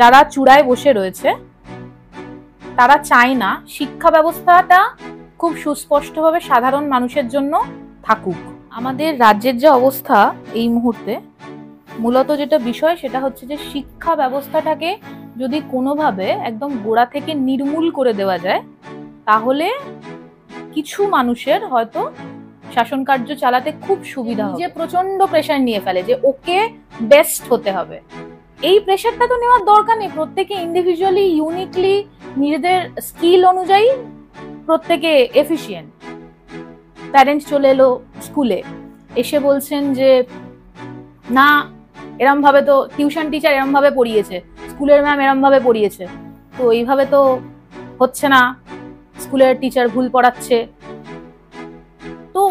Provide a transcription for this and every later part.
যারা চূড়ায় বসে রয়েছে তারা চায় না শিক্ষা ব্যবস্থাটা খুব সুস্পষ্টভাবে সাধারণ মানুষের জন্য থাকুক আমাদের রাজ্যের যে অবস্থা এই মুহূর্তে মূলত যেটা বিষয় সেটা হচ্ছে যে শিক্ষা ব্যবস্থাটাকে যদি কোনোভাবে একদম গোড়া থেকে নির্মূল করে দেওয়া যায় তাহলে কিছু মানুষের হয়তো শাসন কার্য চালাতে খুব সুবিধা যে প্রচন্ড প্রেশার নিয়ে ফেলে যে ওকে বেস্ট হতে হবে এই প্রেশারটা তো নেওয়ার দরকার নেই প্রত্যেকে ইন্ডিভিজুয়ালি ইউনিকলি নিজেদের স্কিল অনুযায়ী প্রত্যেকে এফিসিয়েন্ট প্যারেন্টস চলে এলো স্কুলে এসে বলছেন যে না এরমভাবে তো টিউশন টিচার এরমভাবে পড়িয়েছে স্কুলের ম্যাম এরমভাবে পড়িয়েছে তো এইভাবে তো হচ্ছে না স্কুলের টিচার ভুল পড়াচ্ছে তো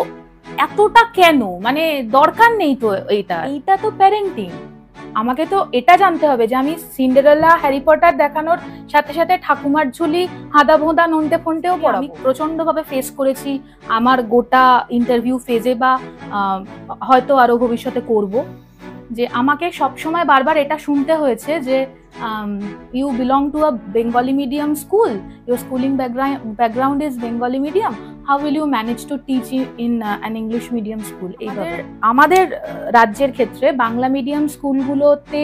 এতটা কেন মানে দরকার নেই তো এইটা এইটা তো প্যারেন্টিং আমাকে তো এটা জানতে হবে যে আমি সিন্ডেরেলা হ্যারি পটার দেখানোর সাথে সাথে ঠাকুমার ঝুলি হাঁদা ভোঁদা নন্টে ফোনটেও পড়া আমি প্রচন্ডভাবে ফেস করেছি আমার গোটা ইন্টারভিউ ফেজে বা হয়তো আরও ভবিষ্যতে করবো যে আমাকে সবসময় বারবার এটা শুনতে হয়েছে যে you belong to a Bengali medium school your schooling background background is Bengali medium how will you manage to teach in an English medium school এইভাবে আমাদের uh, রাজ্যের ক্ষেত্রে বাংলা মিডিয়াম স্কুলগুলোতে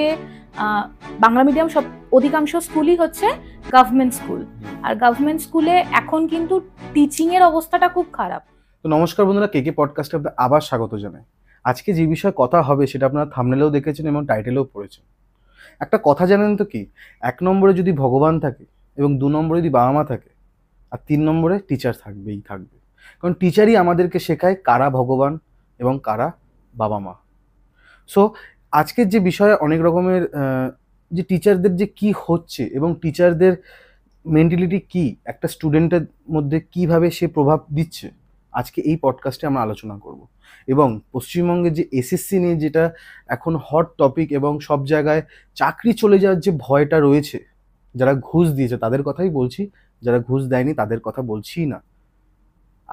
uh, বাংলা মিডিয়াম সব অধিকাংশ স্কুলই হচ্ছে গভর্নমেন্ট স্কুল আর গভর্নমেন্ট স্কুলে এখন কিন্তু টিচিংয়ের অবস্থাটা খুব খারাপ তো নমস্কার বন্ধুরা কে কে পডকাস্টে আবার স্বাগত জানাই আজকে যে বিষয়ে কথা হবে সেটা আপনারা থামনেলেও দেখেছেন এবং টাইটেলেও পড়েছেন একটা কথা জানেন তো কি এক নম্বরে যদি ভগবান থাকে এবং দু নম্বরে যদি বাবা মা থাকে আর তিন নম্বরে টিচার থাকবেই থাকবে কারণ টিচারই আমাদেরকে শেখায় কারা ভগবান এবং কারা বাবা মা সো আজকের যে বিষয়ে অনেক রকমের যে টিচারদের যে কি হচ্ছে এবং টিচারদের মেন্টালিটি কি একটা স্টুডেন্টের মধ্যে কিভাবে সে প্রভাব দিচ্ছে আজকে এই পডকাস্টে আমরা আলোচনা করবো এবং পশ্চিমবঙ্গে যে এসএসসি নিয়ে যেটা এখন হট টপিক এবং সব জায়গায় চাকরি চলে যাওয়ার যে ভয়টা রয়েছে যারা ঘুষ দিয়েছে তাদের কথাই বলছি যারা ঘুষ দেয়নি তাদের কথা বলছি না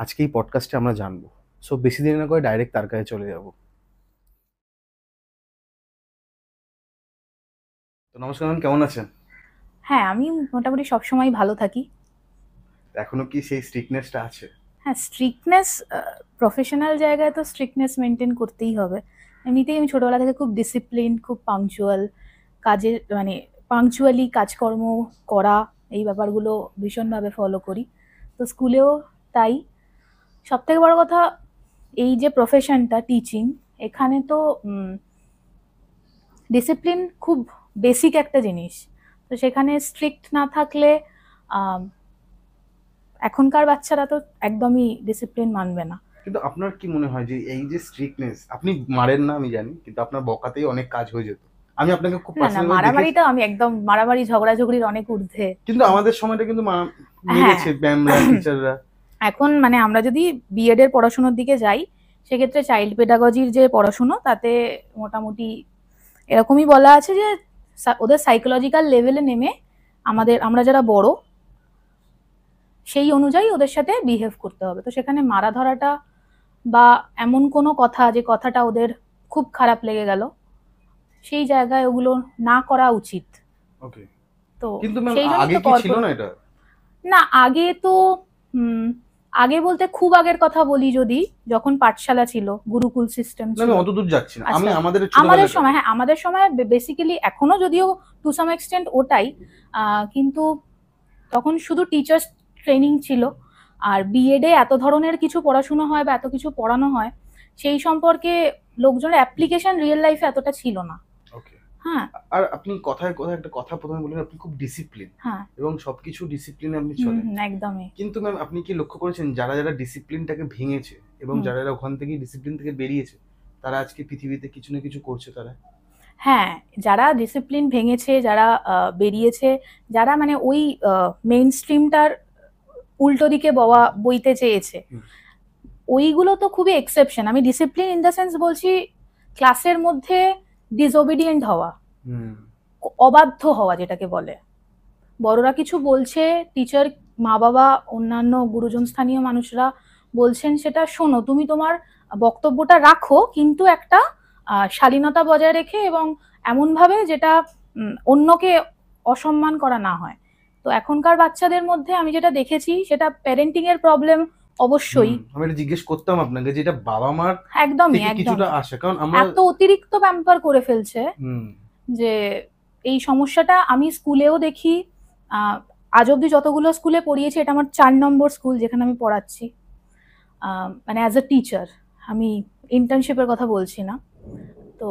আজকে এই পডকাস্টে আমরা জানবো সো বেশি দেরি না করে ডাইরেক্ট তার কাছে চলে যাব তো নমস্কার ম্যাম কেমন আছেন হ্যাঁ আমি মোটামুটি সবসময় ভালো থাকি এখনো কি সেই স্ট্রিকনেসটা আছে হ্যাঁ স্ট্রিক্টনেস প্রফেশনাল জায়গায় তো স্ট্রিক্টনেস মেনটেন করতেই হবে এমনিতেই আমি ছোটোবেলা থেকে খুব ডিসিপ্লিন খুব পাংচুয়াল কাজের মানে পাংচুয়ালি কাজকর্ম করা এই ব্যাপারগুলো ভীষণভাবে ফলো করি তো স্কুলেও তাই সব থেকে বড় কথা এই যে প্রফেশনটা টিচিং এখানে তো ডিসিপ্লিন খুব বেসিক একটা জিনিস তো সেখানে স্ট্রিক্ট না থাকলে এখনকার বাচ্চারা তো একদমই ডিসিপ্লিন মানবে না কিন্তু আপনার কি মনে হয় যে এই যে স্ট্রিকনেস আপনি মারেন না আমি জানি কিন্তু আপনার বকাতেই অনেক কাজ হয়ে যেত আমি আপনাকে খুব না না মারামারিটা আমি একদম মারামারি ঝগড়া ঝগড়ির অনেক ঊর্ধ্বে কিন্তু আমাদের সময়টা কিন্তু মেরেছে হ্যাঁ। ম্যামরা টিচাররা এখন মানে আমরা যদি বিএড এর পড়াশোনার দিকে যাই সেক্ষেত্রে চাইল্ড পেডাগজির যে পড়াশুনো তাতে মোটামুটি এরকমই বলা আছে যে ওদের সাইকোলজিক্যাল লেভেলে নেমে আমাদের আমরা যারা বড় সেই অনুযায়ী ওদের সাথে বিহেভ করতে হবে তো সেখানে মারা ধরাটা বা এমন কোনো কথা যে কথাটা ওদের খুব খারাপ লেগে গেল সেই জায়গায় ওগুলো না করা উচিত তো সেই না আগে তো আগে বলতে খুব আগের কথা বলি যদি যখন পাঠশালা ছিল গুরুকুল সিস্টেম আচ্ছা, আমাদের আমাদের সময় হ্যাঁ আমাদের সময় বেসিক্যালি এখনো যদিও টু সাম এক্সটেন্ট ওটাই কিন্তু তখন শুধু টিচার্স ট্রেনিং ছিল আর বিএডে এত ধরনের কিছু পড়াশুনো হয় বা এত কিছু পড়ানো হয় সেই সম্পর্কে লোকজনের অ্যাপ্লিকেশন রিয়েল লাইফে এতটা ছিল না হ্যাঁ আর আপনি কথায় কথা একটা কথা প্রথমে বললেন আপনি খুব ডিসিপ্লিন হ্যাঁ এবং সবকিছু ডিসিপ্লিনে আপনি চলেন একদমই কিন্তু ম্যাম আপনি কি লক্ষ্য করেছেন যারা যারা ডিসিপ্লিনটাকে ভেঙেছে এবং যারা যারা ওখান থেকে ডিসিপ্লিন থেকে বেরিয়েছে তারা আজকে পৃথিবীতে কিছু না কিছু করছে তারা হ্যাঁ যারা ডিসিপ্লিন ভেঙেছে যারা বেরিয়েছে যারা মানে ওই মেইন স্ট্রিমটার উল্টো দিকে বওয়া বইতে চেয়েছে ওইগুলো তো খুবই এক্সেপশন আমি ডিসিপ্লিন ইন দ্য সেন্স বলছি ক্লাসের মধ্যে ডিসঅবিডিয়েন্ট হওয়া অবাধ্য হওয়া যেটাকে বলে বড়রা কিছু বলছে টিচার মা বাবা অন্যান্য গুরুজন স্থানীয় মানুষরা বলছেন সেটা শোনো তুমি তোমার বক্তব্যটা রাখো কিন্তু একটা শালীনতা বজায় রেখে এবং এমনভাবে যেটা অন্যকে অসম্মান করা না হয় তো এখনকার বাচ্চাদের মধ্যে আমি যেটা দেখেছি সেটা প্যারেন্টিং এর প্রবলেম অবশ্যই আমি এটা জিজ্ঞেস করতাম আপনাকে যে এটা বাবা মার একদমই কিছুটা আসে কারণ আমরা এত অতিরিক্ত প্যাম্পার করে ফেলছে যে এই সমস্যাটা আমি স্কুলেও দেখি আজ অব্দি যতগুলো স্কুলে পড়িয়েছি এটা আমার চার নম্বর স্কুল যেখানে আমি পড়াচ্ছি মানে অ্যাজ এ টিচার আমি ইন্টার্নশিপের কথা বলছি না তো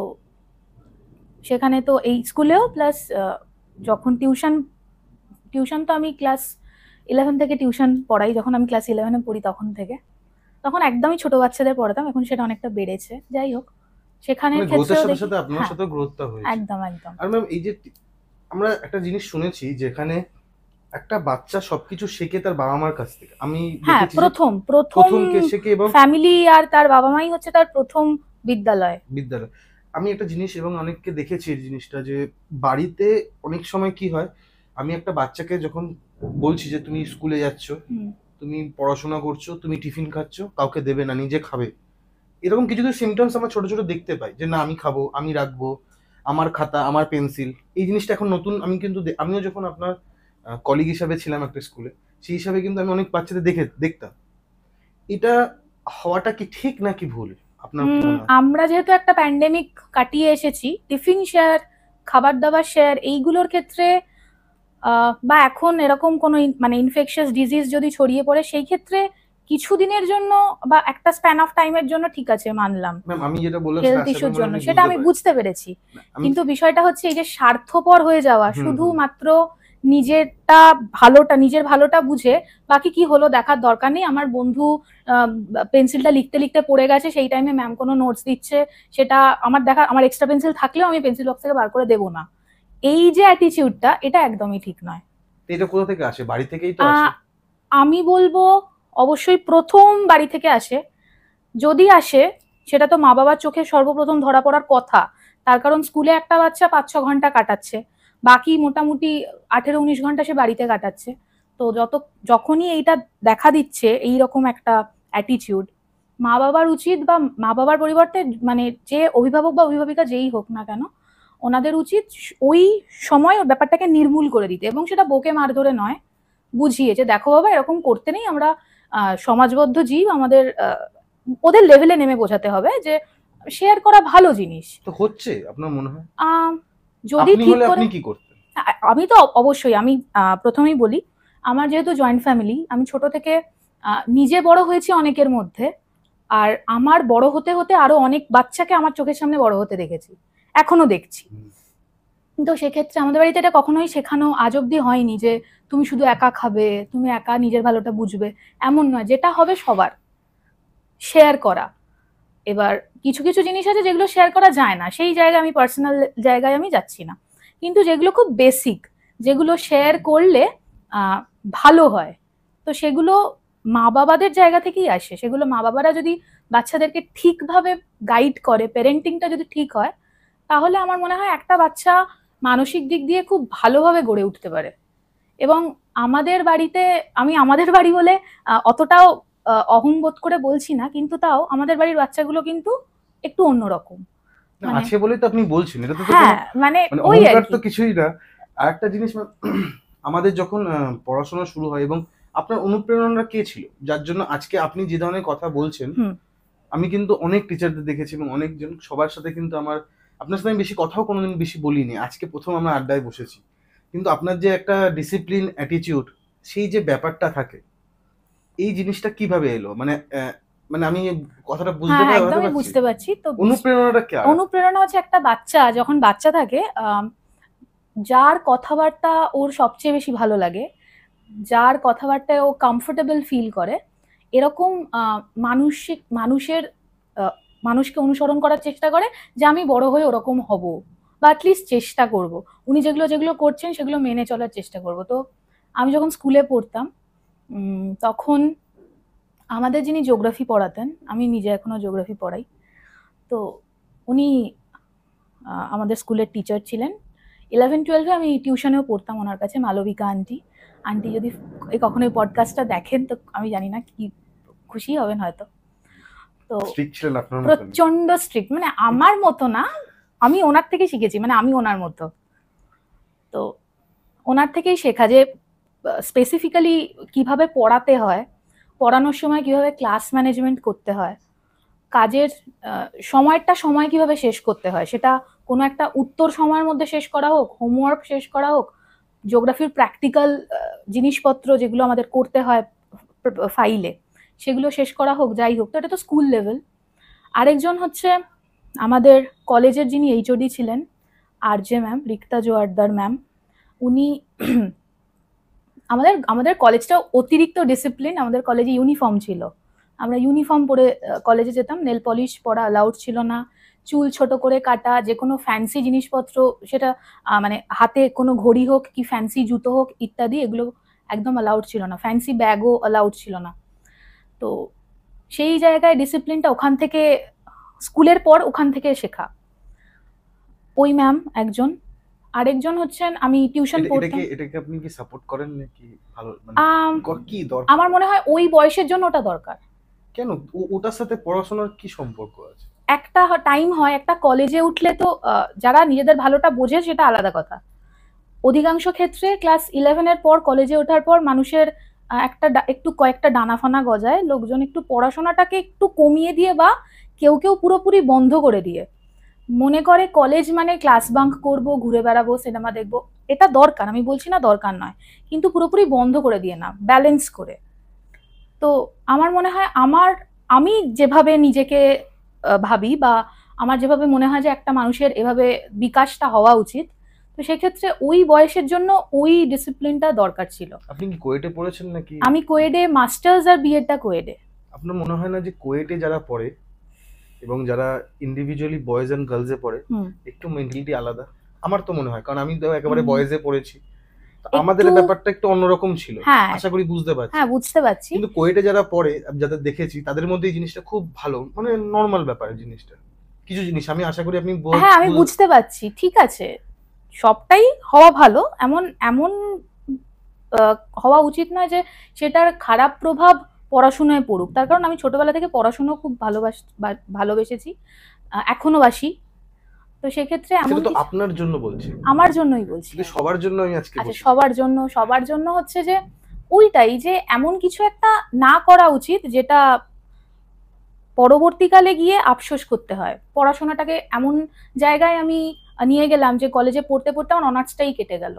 সেখানে তো এই স্কুলেও প্লাস যখন টিউশন টিউশন তো আমি ক্লাস ইলেভেন থেকে টিউশন পড়াই যখন আমি ক্লাস ইলেভেনে পড়ি তখন থেকে তখন একদমই ছোট বাচ্চাদের পড়াতাম এখন সেটা অনেকটা বেড়েছে যাই হোক সেখানে মানে ক্ষেত্রে আপনার হ্যাঁ। সাথে গ্রোথটা হয়েছে একদম একদম আর ম্যাম এই যে আমরা একটা জিনিস শুনেছি যেখানে একটা বাচ্চা সবকিছু শেখে তার বাবা মার কাছ থেকে আমি হ্যাঁ প্রথম প্রথম শেখে এবং ফ্যামিলি আর তার বাবা মাই হচ্ছে তার প্রথম বিদ্যালয় বিদ্যালয় আমি একটা জিনিস এবং অনেককে দেখেছি এই জিনিসটা যে বাড়িতে অনেক সময় কি হয় আমি একটা বাচ্চাকে যখন বলছি যে তুমি স্কুলে যাচ্ছ তুমি পড়াশোনা করছো তুমি টিফিন খাচ্ছ কাউকে দেবে না নিজে খাবে এরকম কিছু কিছু সিমটমস আমরা ছোট ছোট দেখতে পাই যে না আমি খাবো আমি রাখবো আমার খাতা আমার পেন্সিল এই জিনিসটা এখন নতুন আমি কিন্তু আমিও যখন আপনার কলিগ হিসাবে ছিলাম একটা স্কুলে সেই হিসাবে কিন্তু আমি অনেক বাচ্চাদের দেখে দেখতাম এটা হওয়াটা কি ঠিক নাকি ভুল আপনার আমরা যেহেতু একটা প্যান্ডেমিক কাটিয়ে এসেছি টিফিন শেয়ার খাবার দাবার শেয়ার এইগুলোর ক্ষেত্রে বা এখন এরকম কোনো মানে ইনফেকশাস ডিজিজ যদি ছড়িয়ে পড়ে সেই ক্ষেত্রে কিছুদিনের জন্য বা একটা স্প্যান অফ টাইমের জন্য ঠিক আছে মানলাম আমি যেটা বললাম হেলথ ইস্যুর জন্য সেটা আমি বুঝতে পেরেছি কিন্তু বিষয়টা হচ্ছে এই যে স্বার্থপর হয়ে যাওয়া শুধুমাত্র নিজেরটা ভালোটা নিজের ভালোটা বুঝে বাকি কি হলো দেখার দরকার নেই আমার বন্ধু পেন্সিলটা লিখতে লিখতে পড়ে গেছে সেই টাইমে ম্যাম কোনো নোটস দিচ্ছে সেটা আমার দেখা আমার এক্সট্রা পেন্সিল থাকলেও আমি পেন্সিল বক্স থেকে বার করে দেবো না এই যে অ্যাটিটিউডটা এটা একদমই ঠিক নয় এটা কোথা থেকে আসে বাড়ি থেকেই তো আসে আমি বলবো অবশ্যই প্রথম বাড়ি থেকে আসে যদি আসে সেটা তো মা বাবার চোখে সর্বপ্রথম ধরা পড়ার কথা তার কারণ স্কুলে একটা বাচ্চা পাঁচ ছ ঘন্টা কাটাচ্ছে বাকি মোটামুটি আঠেরো উনিশ ঘন্টা সে বাড়িতে কাটাচ্ছে তো যত যখনই এইটা দেখা দিচ্ছে এই রকম একটা অ্যাটিটিউড মা বাবার উচিত বা মা বাবার পরিবর্তে মানে যে অভিভাবক বা অভিভাবিকা যেই হোক না কেন ওনাদের উচিত ওই সময় ব্যাপারটাকে নির্মূল করে দিতে এবং সেটা বোকে মার ধরে নয় বুঝিয়ে যে দেখো বাবা এরকম করতে নেই আমরা সমাজবদ্ধ জীব আমাদের ওদের লেভেলে নেমে বোঝাতে হবে যে শেয়ার করা ভালো জিনিস তো হচ্ছে আপনার মনে হয় যদি ঠিক করে কি করতেন আমি তো অবশ্যই আমি প্রথমেই বলি আমার যেহেতু জয়েন্ট ফ্যামিলি আমি ছোট থেকে নিজে বড় হয়েছি অনেকের মধ্যে আর আমার বড় হতে হতে আরো অনেক বাচ্চাকে আমার চোখের সামনে বড় হতে দেখেছি এখনো দেখছি তো সেক্ষেত্রে আমাদের বাড়িতে এটা কখনোই শেখানো আজ অব্দি হয়নি যে তুমি শুধু একা খাবে তুমি একা নিজের ভালোটা বুঝবে এমন নয় যেটা হবে সবার শেয়ার করা এবার কিছু কিছু জিনিস আছে যেগুলো শেয়ার করা যায় না সেই জায়গায় আমি পার্সোনাল জায়গায় আমি যাচ্ছি না কিন্তু যেগুলো খুব বেসিক যেগুলো শেয়ার করলে ভালো হয় তো সেগুলো মা বাবাদের জায়গা থেকেই আসে সেগুলো মা বাবারা যদি বাচ্চাদেরকে ঠিকভাবে গাইড করে প্যারেন্টিংটা যদি ঠিক হয় তাহলে আমার মনে হয় একটা বাচ্চা মানসিক দিক দিয়ে খুব ভালোভাবে গড়ে উঠতে পারে এবং আমাদের বাড়িতে আমি আমাদের বাড়ি বলে অতটাও অহংবোধ করে বলছি না কিন্তু তাও আমাদের বাড়ির বাচ্চাগুলো কিন্তু একটু অন্যরকম আছে মানে বলেই তো আপনি বলছেন এটা তো হ্যাঁ মানে, মানে ওই তো কিছুই না আরেকটা জিনিস মানে আমাদের যখন পড়াশোনা শুরু হয় এবং আপনার অনুপ্রেরণা কে ছিল যার জন্য আজকে আপনি যে ধরনের কথা বলছেন আমি কিন্তু অনেক টিচারদের দেখেছি এবং অনেকজন সবার সাথে কিন্তু আমার আপনার সাথে আমি বেশি কথাও কোনোদিন বেশি বলিনি আজকে প্রথম আমরা আড্ডায় বসেছি কিন্তু আপনার যে একটা ডিসিপ্লিন অ্যাটিটিউড সেই যে ব্যাপারটা থাকে এই জিনিসটা কিভাবে এলো মানে মানে আমি কথাটা বুঝতে হ্যাঁ, পারছি একদমই বুঝতে পারছি তো অনুপ্রেরণাটা কি অনুপ্রেরণা হচ্ছে একটা বাচ্চা যখন বাচ্চা থাকে যার কথাবার্তা ওর সবচেয়ে বেশি ভালো লাগে যার কথাবার্তায় ও কমফোর্টেবল ফিল করে এরকম মানসিক মানুষের মানুষকে অনুসরণ করার চেষ্টা করে যে আমি বড় হয়ে ওরকম হব বা অ্যাটলিস্ট চেষ্টা করব উনি যেগুলো যেগুলো করছেন সেগুলো মেনে চলার চেষ্টা করব তো আমি যখন স্কুলে পড়তাম তখন আমাদের যিনি জিওগ্রাফি পড়াতেন আমি নিজে এখনও জিওগ্রাফি পড়াই তো উনি আমাদের স্কুলের টিচার ছিলেন ইলেভেন টুয়েলভে আমি টিউশনেও পড়তাম ওনার কাছে মালবিকা আন্টি আন্টি যদি কখনো এই পডকাস্টটা দেখেন তো আমি জানি না কি খুশি হবেন হয়তো তো প্রচন্ড স্ট্রিক্ট মানে আমার মতো না আমি ওনার থেকে শিখেছি মানে আমি ওনার মতো তো ওনার থেকেই শেখা যে স্পেসিফিক্যালি কিভাবে পড়াতে হয় পড়ানোর সময় কিভাবে ক্লাস ম্যানেজমেন্ট করতে হয় কাজের সময়টা সময় কিভাবে শেষ করতে হয় সেটা কোনো একটা উত্তর সময়ের মধ্যে শেষ করা হোক হোমওয়ার্ক শেষ করা হোক জিওগ্রাফির প্র্যাকটিক্যাল জিনিসপত্র যেগুলো আমাদের করতে হয় ফাইলে সেগুলো শেষ করা হোক যাই হোক তো এটা তো স্কুল লেভেল আরেকজন হচ্ছে আমাদের কলেজের যিনি এইচওডি ছিলেন R J ma'am Rikta Joardar ma'am উনি আমাদের আমাদের কলেজটা অতিরিক্ত ডিসিপ্লিন আমাদের কলেজে ইউনিফর্ম ছিল আমরা ইউনিফর্ম পরে কলেজে যেতাম নেল পলিশ পরা অ্যালাউড ছিল না চুল ছোট করে কাটা যে কোনো ফ্যান্সি জিনিসপত্র সেটা মানে হাতে কোনো ঘড়ি হোক কি ফ্যান্সি জুতো হোক ইত্যাদি এগুলো একদম অ্যালাউড ছিল না ফ্যান্সি ব্যাগও অ্যালাউড ছিল না তো সেই জায়গায় ডিসিপ্লিনটা ওখান থেকে স্কুলের পর ওখান থেকে শেখা ওই ম্যাম একজন আরেকজন হচ্ছেন আমি টিউশন পড়তাম মানে আমার মনে হয় ওই বয়সের জন্য ওটা দরকার কেন ওটার সাথে পড়াশোনার কি সম্পর্ক আছে একটা টাইম হয় একটা কলেজে উঠলে তো যারা নিজেদের ভালোটা বোঝে সেটা আলাদা কথা অধিকাংশ ক্ষেত্রে ক্লাস ইলেভেনের পর কলেজে ওঠার পর মানুষের একটা একটু কয়েকটা ডানাফানা গজায় লোকজন একটু পড়াশোনাটাকে একটু কমিয়ে দিয়ে বা কেউ কেউ পুরোপুরি বন্ধ করে দিয়ে মনে করে কলেজ মানে ক্লাস বাঙ্ক করব ঘুরে বেড়াবো সিনেমা দেখব এটা দরকার আমি বলছি না দরকার নয় কিন্তু পুরোপুরি বন্ধ করে দিয়ে না ব্যালেন্স করে তো আমার মনে হয় আমার আমি যেভাবে নিজেকে ভাবি বা আমার যেভাবে মনে হয় যে একটা মানুষের এভাবে বিকাশটা হওয়া উচিত তো সেক্ষেত্রে ওই বয়সের জন্য ওই ডিসিপ্লিনটা দরকার ছিল আপনি কি কোয়েটে পড়েছেন নাকি আমি কোয়েডে মাস্টার্স আর বিএডটা কোয়েডে আপনার মনে হয় না যে কোয়েটে যারা পড়ে এবং যারা ইন্ডিভিজুয়ালি বয়েজ অ্যান্ড গার্লসে পড়ে একটু মেন্টালিটি আলাদা আমার তো মনে হয় কারণ আমি তো একেবারে বয়েজে পড়েছি আমাদের ব্যাপারটা একটু অন্যরকম ছিল হ্যাঁ। আশা করি বুঝতে পারছি হ্যাঁ বুঝতে পারছি কিন্তু কোয়েটে যারা পড়ে যাদের দেখেছি তাদের মধ্যে এই জিনিসটা খুব ভালো মানে নর্মাল ব্যাপার জিনিসটা কিছু জিনিস আমি আশা করি আপনি হ্যাঁ আমি বুঝতে পারছি ঠিক আছে সবটাই হওয়া ভালো এমন এমন হওয়া উচিত নয় যে সেটার খারাপ প্রভাব পড়াশুনায় পড়ুক তার কারণ আমি ছোটবেলা থেকে পড়াশুনো খুব ভালোবাস ভালোবেসেছি এখনো বাসি তো সেক্ষেত্রে এমন আপনার জন্য বলছি আমার জন্যই বলছি সবার জন্য আমি আজকে আচ্ছা সবার জন্য সবার জন্য হচ্ছে যে ওইটাই যে এমন কিছু একটা না করা উচিত যেটা পরবর্তীকালে গিয়ে আফসোস করতে হয় পড়াশোনাটাকে এমন জায়গায় আমি নিয়ে গেলাম যে কলেজে পড়তে পড়তে আমার অনার্সটাই কেটে গেল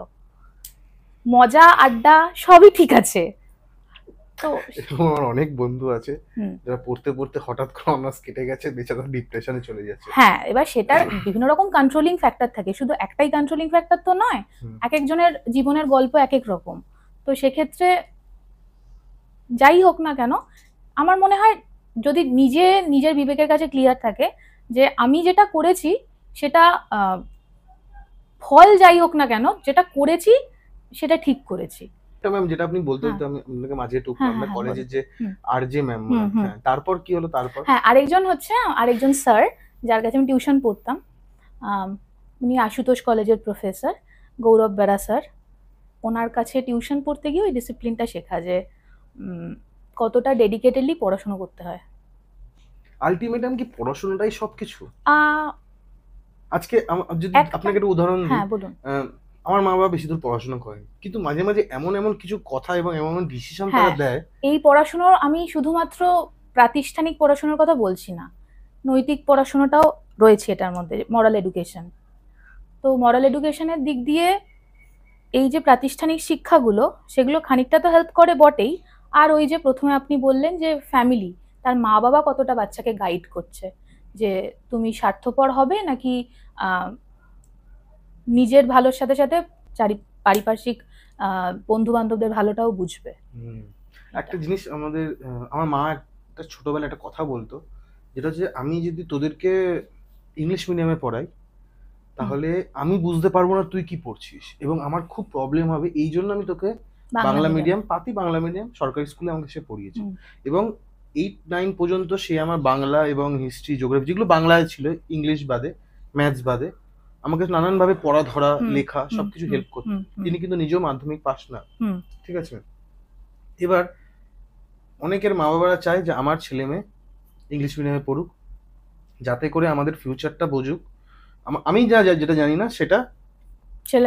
মজা আড্ডা সবই ঠিক আছে তো আমার অনেক বন্ধু আছে যারা পড়তে পড়তে হঠাৎ করে অনার্স কেটে গেছে বেচারা ডিপ্রেশনে চলে যাচ্ছে হ্যাঁ এবার সেটার বিভিন্ন রকম কন্ট্রোলিং ফ্যাক্টর থাকে শুধু একটাই কন্ট্রোলিং ফ্যাক্টর তো নয় এক একজনের জীবনের গল্প এক এক রকম তো সেক্ষেত্রে যাই হোক না কেন আমার মনে হয় যদি নিজে নিজের বিবেকের কাছে ক্লিয়ার থাকে যে আমি যেটা করেছি সেটা ফল যাই হোক না কেন যেটা করেছি সেটা ঠিক করেছি ম্যাম যেটা আপনি বলতে হ্যাঁ। আপনাকে মাঝে একটু হ্যাঁ, আমরা হ্যাঁ, যে আর যে ম্যাম তারপর কি হলো তারপর হ্যাঁ আরেকজন হচ্ছে আরেকজন স্যার যার কাছে আমি টিউশন পড়তাম উনি আশুতোষ কলেজের প্রফেসর গৌরব বেড়া স্যার ওনার কাছে টিউশন পড়তে গিয়ে ওই ডিসিপ্লিনটা শেখা যে কতটা ডেডিকেটেডলি পড়াশোনা করতে হয় আলটিমেটাম কি পড়াশোনাটাই সবকিছু আজকে যদি আপনাকে একটু উদাহরণ হ্যাঁ বলুন আমার মা বাবা বেশি দূর পড়াশোনা করেন কিন্তু মাঝে মাঝে এমন এমন কিছু কথা এবং এমন এমন ডিসিশন হ্যাঁ, তারা দেয় এই পড়াশোনার আমি শুধুমাত্র প্রাতিষ্ঠানিক পড়াশোনার কথা বলছি না নৈতিক পড়াশোনাটাও রয়েছে এটার মধ্যে মরাল এডুকেশন তো মরাল এডুকেশনের দিক দিয়ে এই যে প্রাতিষ্ঠানিক শিক্ষাগুলো সেগুলো খানিকটা তো হেল্প করে বটেই আর ওই যে প্রথমে আপনি বললেন যে ফ্যামিলি তার মা বাবা কতটা বাচ্চাকে গাইড করছে যে তুমি স্বার্থপর হবে নাকি নিজের ভালোর সাথে সাথে চারি পারিপার্শ্বিক বন্ধু বান্ধবদের ভালোটাও বুঝবে একটা জিনিস আমাদের আমার মা একটা ছোটবেলা একটা কথা বলতো যেটা হচ্ছে আমি যদি তোদেরকে ইংলিশ মিডিয়ামে পড়াই তাহলে আমি বুঝতে পারবো না তুই কি পড়ছিস এবং আমার খুব প্রবলেম হবে এই জন্য আমি তোকে বাংলা মিডিয়াম পাতি বাংলা মিডিয়াম সরকারি স্কুলে আমাকে সে পড়িয়েছে এবং এইট নাইন পর্যন্ত সে আমার বাংলা এবং হিস্ট্রি জিওগ্রাফি যেগুলো বাংলায় ছিল ইংলিশ বাদে ম্যাথস বাদে আমাকে নানানভাবে পড়া ধরা লেখা সবকিছু হেল্প করতো তিনি কিন্তু নিজেও মাধ্যমিক পাস না ঠিক আছে এবার অনেকের মা বাবারা চায় যে আমার ছেলে মেয়ে ইংলিশ মিডিয়ামে পড়ুক যাতে করে আমাদের ফিউচারটা বোঝুক আমি যা যেটা জানি না সেটা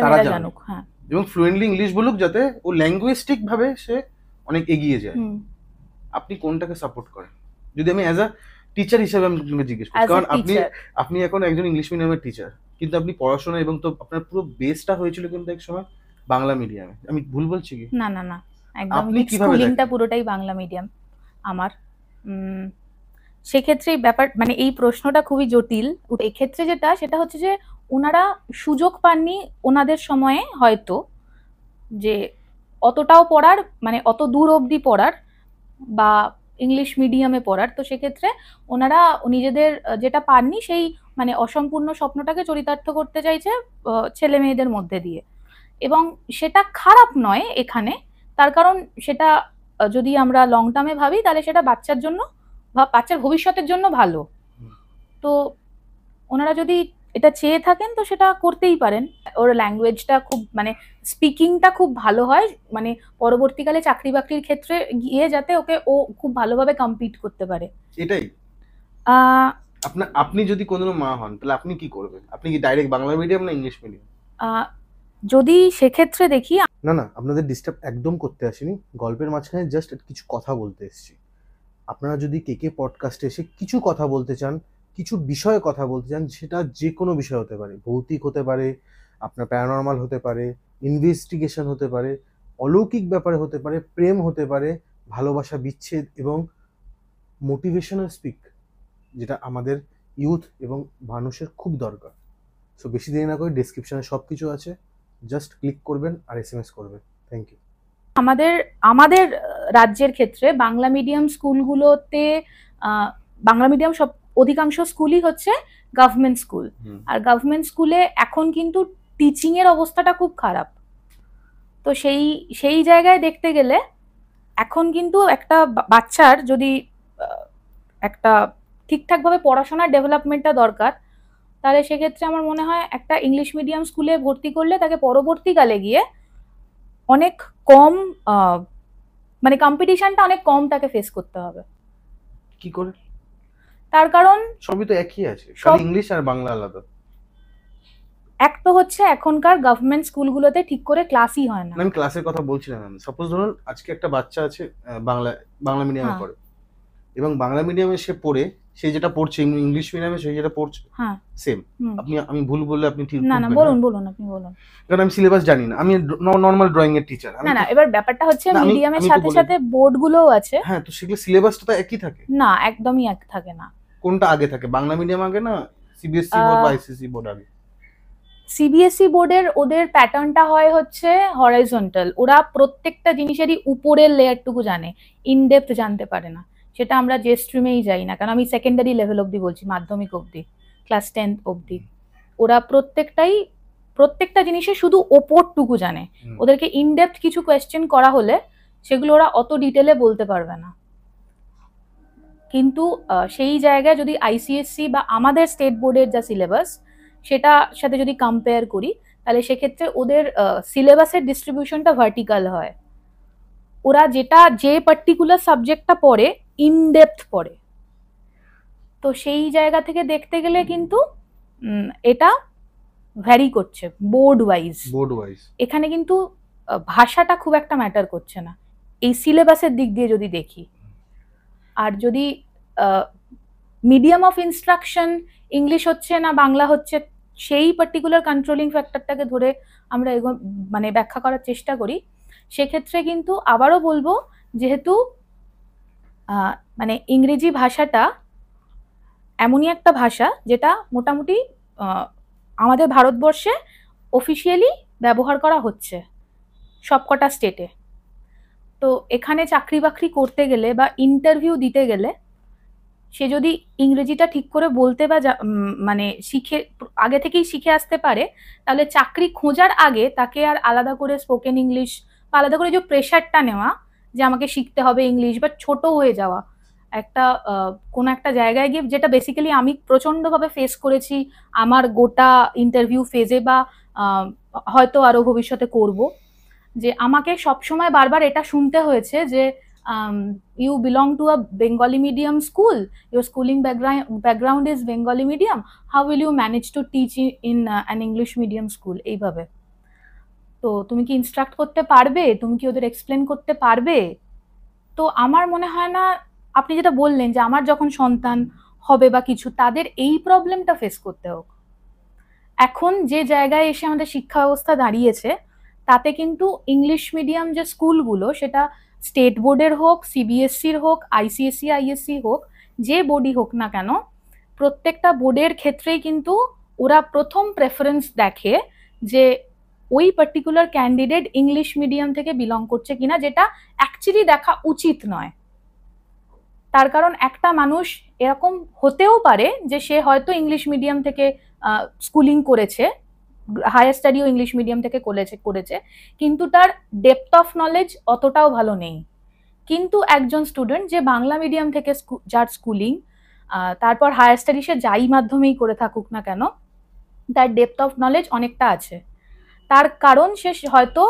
তারা জানুক হ্যাঁ। এবং ফ্লুয়েন্টলি ইংলিশ বলুক যাতে ও ল্যাঙ্গুয়েজটিক ভাবে সে অনেক এগিয়ে যায় আপনি কোনটাকে সাপোর্ট করেন যদি আমি অ্যাজ আ টিচার হিসেবে আমি আপনাকে জিজ্ঞেস করি কারণ আপনি আপনি এখন একজন ইংলিশ মিডিয়ামের টিচার কিন্তু আপনি পড়াশোনা এবং তো আপনার পুরো বেসটা হয়েছিল কিন্তু এক সময় বাংলা মিডিয়ামে আমি ভুল বলছি কি না না না একদম স্কুলিংটা পুরোটাই বাংলা মিডিয়াম আমার সেক্ষেত্রে ব্যাপার মানে এই প্রশ্নটা খুবই জটিল এক্ষেত্রে যেটা সেটা হচ্ছে যে ওনারা সুযোগ পাননি ওনাদের সময়ে হয়তো যে অতটাও পড়ার মানে অত দূর অবধি পড়ার বা ইংলিশ মিডিয়ামে পড়ার তো সেক্ষেত্রে ওনারা নিজেদের যেটা পাননি সেই মানে অসম্পূর্ণ স্বপ্নটাকে চরিতার্থ করতে চাইছে ছেলে মেয়েদের মধ্যে দিয়ে এবং সেটা খারাপ নয় এখানে তার কারণ সেটা যদি আমরা লং টার্মে ভাবি তাহলে সেটা বাচ্চার জন্য বা বাচ্চার ভবিষ্যতের জন্য ভালো তো ওনারা যদি এটা চেয়ে থাকেন তো সেটা করতেই পারেন ওর ল্যাঙ্গুয়েজটা খুব মানে স্পিকিংটা খুব ভালো হয় মানে পরবর্তীকালে চাকরি বাকরির ক্ষেত্রে গিয়ে যাতে ওকে ও খুব ভালোভাবে কম্পিট করতে পারে এটাই আপনি আপনি যদি কোনো মা হন তাহলে আপনি কি করবেন আপনি কি ডাইরেক্ট বাংলা মিডিয়াম না ইংলিশ মিডিয়াম যদি সেক্ষেত্রে দেখি না না আপনাদের ডিস্টার্ব একদম করতে আসেনি গল্পের মাঝখানে জাস্ট কিছু কথা বলতে এসেছি আপনারা যদি কে কে পডকাস্টে এসে কিছু কথা বলতে চান কিছু বিষয়ে কথা বলতে চান সেটা যে কোনো বিষয় হতে পারে ভৌতিক হতে পারে আপনার প্যারানর্মাল হতে পারে ইনভেস্টিগেশন হতে পারে অলৌকিক ব্যাপারে হতে পারে প্রেম হতে পারে ভালোবাসা বিচ্ছেদ এবং মোটিভেশনাল স্পিক যেটা আমাদের ইউথ এবং মানুষের খুব দরকার সো বেশি দেরি না করে ডিসক্রিপশানে সব কিছু আছে জাস্ট ক্লিক করবেন আর এস এম এস করবেন থ্যাংক ইউ আমাদের আমাদের রাজ্যের ক্ষেত্রে বাংলা মিডিয়াম স্কুলগুলোতে বাংলা মিডিয়াম সব অধিকাংশ স্কুলই হচ্ছে গভর্নমেন্ট স্কুল আর গভর্নমেন্ট স্কুলে এখন কিন্তু টিচিং এর অবস্থাটা খুব খারাপ তো সেই সেই জায়গায় দেখতে গেলে এখন কিন্তু একটা বাচ্চার যদি একটা ঠিকঠাকভাবে পড়াশোনার ডেভেলপমেন্টটা দরকার তাহলে সেক্ষেত্রে আমার মনে হয় একটা ইংলিশ মিডিয়াম স্কুলে ভর্তি করলে তাকে পরবর্তীকালে গিয়ে অনেক কম মানে কম্পিটিশনটা অনেক কম তাকে ফেস করতে হবে কি করে তার কারণ সবই তো একই আছে সব ইংলিশ আর বাংলা আলাদা এক তো হচ্ছে এখনকার গভর্নমেন্ট স্কুলগুলোতে ঠিক করে ক্লাসই হয় না আমি ক্লাসের কথা বলছিলাম আমি সাপোজ ধরুন আজকে একটা বাচ্চা আছে বাংলা বাংলা মিডিয়ামে হ্যাঁ। পড়ে এবং বাংলা মিডিয়ামে সে পড়ে সে যেটা পড়ছে ইংলিশ মিডিয়ামে সে যেটা পড়ছে হ্যাঁ সেম আপনি আমি ভুল বললে আপনি ঠিক না না বলুন হ্যাঁ? বলুন আপনি বলুন কারণ আমি সিলেবাস জানি না আমি নরমাল ড্রয়িং এর টিচার না না এবার ব্যাপারটা হচ্ছে মিডিয়ামের সাথে সাথে বোর্ড গুলোও আছে হ্যাঁ তো সেগুলো সিলেবাসটা তো একই থাকে না একদমই এক থাকে না কোনটা আগে থাকে বাংলা মিডিয়াম আগে না সিবিএসসি বোর্ড e বা আইসিএসসি বোর্ড আগে সিবিএসসি e বোর্ডের ওদের প্যাটার্নটা হয় হচ্ছে হরাইজন্টাল ওরা প্রত্যেকটা জিনিসেরই উপরের লেয়ারটুকু জানে ইনডেপথ জানতে পারে না সেটা আমরা যে স্ট্রিমেই যাই না কারণ আমি সেকেন্ডারি লেভেল অবধি বলছি মাধ্যমিক অবধি ক্লাস টেন্থ অবধি ওরা প্রত্যেকটাই প্রত্যেকটা জিনিসে শুধু ওপরটুকু জানে ওদেরকে ইনডেপথ কিছু কোয়েশ্চেন করা হলে সেগুলো ওরা অত ডিটেলে বলতে পারবে না কিন্তু সেই জায়গায় যদি আইসিএসসি বা আমাদের স্টেট বোর্ডের যা সিলেবাস সেটা সাথে যদি কম্পেয়ার করি তাহলে সেক্ষেত্রে ওদের সিলেবাসের ডিস্ট্রিবিউশনটা ভার্টিক্যাল হয় ওরা যেটা যে পার্টিকুলার সাবজেক্টটা পড়ে ইনডেপথ পড়ে তো সেই জায়গা থেকে দেখতে গেলে কিন্তু এটা ভ্যারি করছে বোর্ড ওয়াইজ বোর্ড ওয়াইজ এখানে কিন্তু ভাষাটা খুব একটা ম্যাটার করছে না এই সিলেবাসের দিক দিয়ে যদি দেখি আর যদি মিডিয়াম অফ ইনস্ট্রাকশন ইংলিশ হচ্ছে না বাংলা হচ্ছে সেই পার্টিকুলার কন্ট্রোলিং ফ্যাক্টরটাকে ধরে আমরা মানে ব্যাখ্যা করার চেষ্টা করি সেক্ষেত্রে কিন্তু আবারও বলবো যেহেতু মানে ইংরেজি ভাষাটা এমনই একটা ভাষা যেটা মোটামুটি আমাদের ভারতবর্ষে অফিসিয়ালি ব্যবহার করা হচ্ছে সবকটা স্টেটে তো এখানে চাকরি বাকরি করতে গেলে বা ইন্টারভিউ দিতে গেলে সে যদি ইংরেজিটা ঠিক করে বলতে বা মানে শিখে আগে থেকেই শিখে আসতে পারে তাহলে চাকরি খোঁজার আগে তাকে আর আলাদা করে স্পোকেন ইংলিশ বা আলাদা করে যে প্রেশারটা নেওয়া যে আমাকে শিখতে হবে ইংলিশ বা ছোট হয়ে যাওয়া একটা কোনো একটা জায়গায় গিয়ে যেটা বেসিক্যালি আমি প্রচণ্ডভাবে ফেস করেছি আমার গোটা ইন্টারভিউ ফেজে বা হয়তো আরও ভবিষ্যতে করব যে আমাকে সবসময় বারবার এটা শুনতে হয়েছে যে you belong to a Bengali medium school your schooling background background is Bengali medium how will you manage to teach in an English medium school এইভাবে তো তুমি কি ইনস্ট্রাক্ট করতে পারবে তুমি কি ওদের এক্সপ্লেন করতে পারবে তো আমার মনে হয় না আপনি যেটা বললেন যে আমার যখন সন্তান হবে বা কিছু তাদের এই প্রবলেমটা ফেস করতে হোক এখন যে জায়গায় এসে আমাদের শিক্ষা ব্যবস্থা দাঁড়িয়েছে তাতে কিন্তু ইংলিশ মিডিয়াম যে স্কুলগুলো সেটা স্টেট বোর্ডের হোক সিবিএসসির হোক আইসিএসসি আইএসসি e, e হোক যে বোর্ডই হোক না কেন প্রত্যেকটা বোর্ডের ক্ষেত্রেই কিন্তু ওরা প্রথম প্রেফারেন্স দেখে যে ওই পার্টিকুলার ক্যান্ডিডেট ইংলিশ মিডিয়াম থেকে বিলং করছে কিনা যেটা অ্যাকচুয়ালি দেখা উচিত নয় তার কারণ একটা মানুষ এরকম হতেও পারে যে সে হয়তো ইংলিশ মিডিয়াম থেকে স্কুলিং করেছে হায়ার স্টাডিও ইংলিশ মিডিয়াম থেকে করেছে করেছে কিন্তু তার ডেপথ অফ নলেজ অতটাও ভালো নেই কিন্তু একজন স্টুডেন্ট যে বাংলা মিডিয়াম থেকে যার স্কুলিং তারপর হায়ার স্টাডি সে যাই মাধ্যমেই করে থাকুক না কেন তার ডেপথ অফ নলেজ অনেকটা আছে তার কারণ সে হয়তো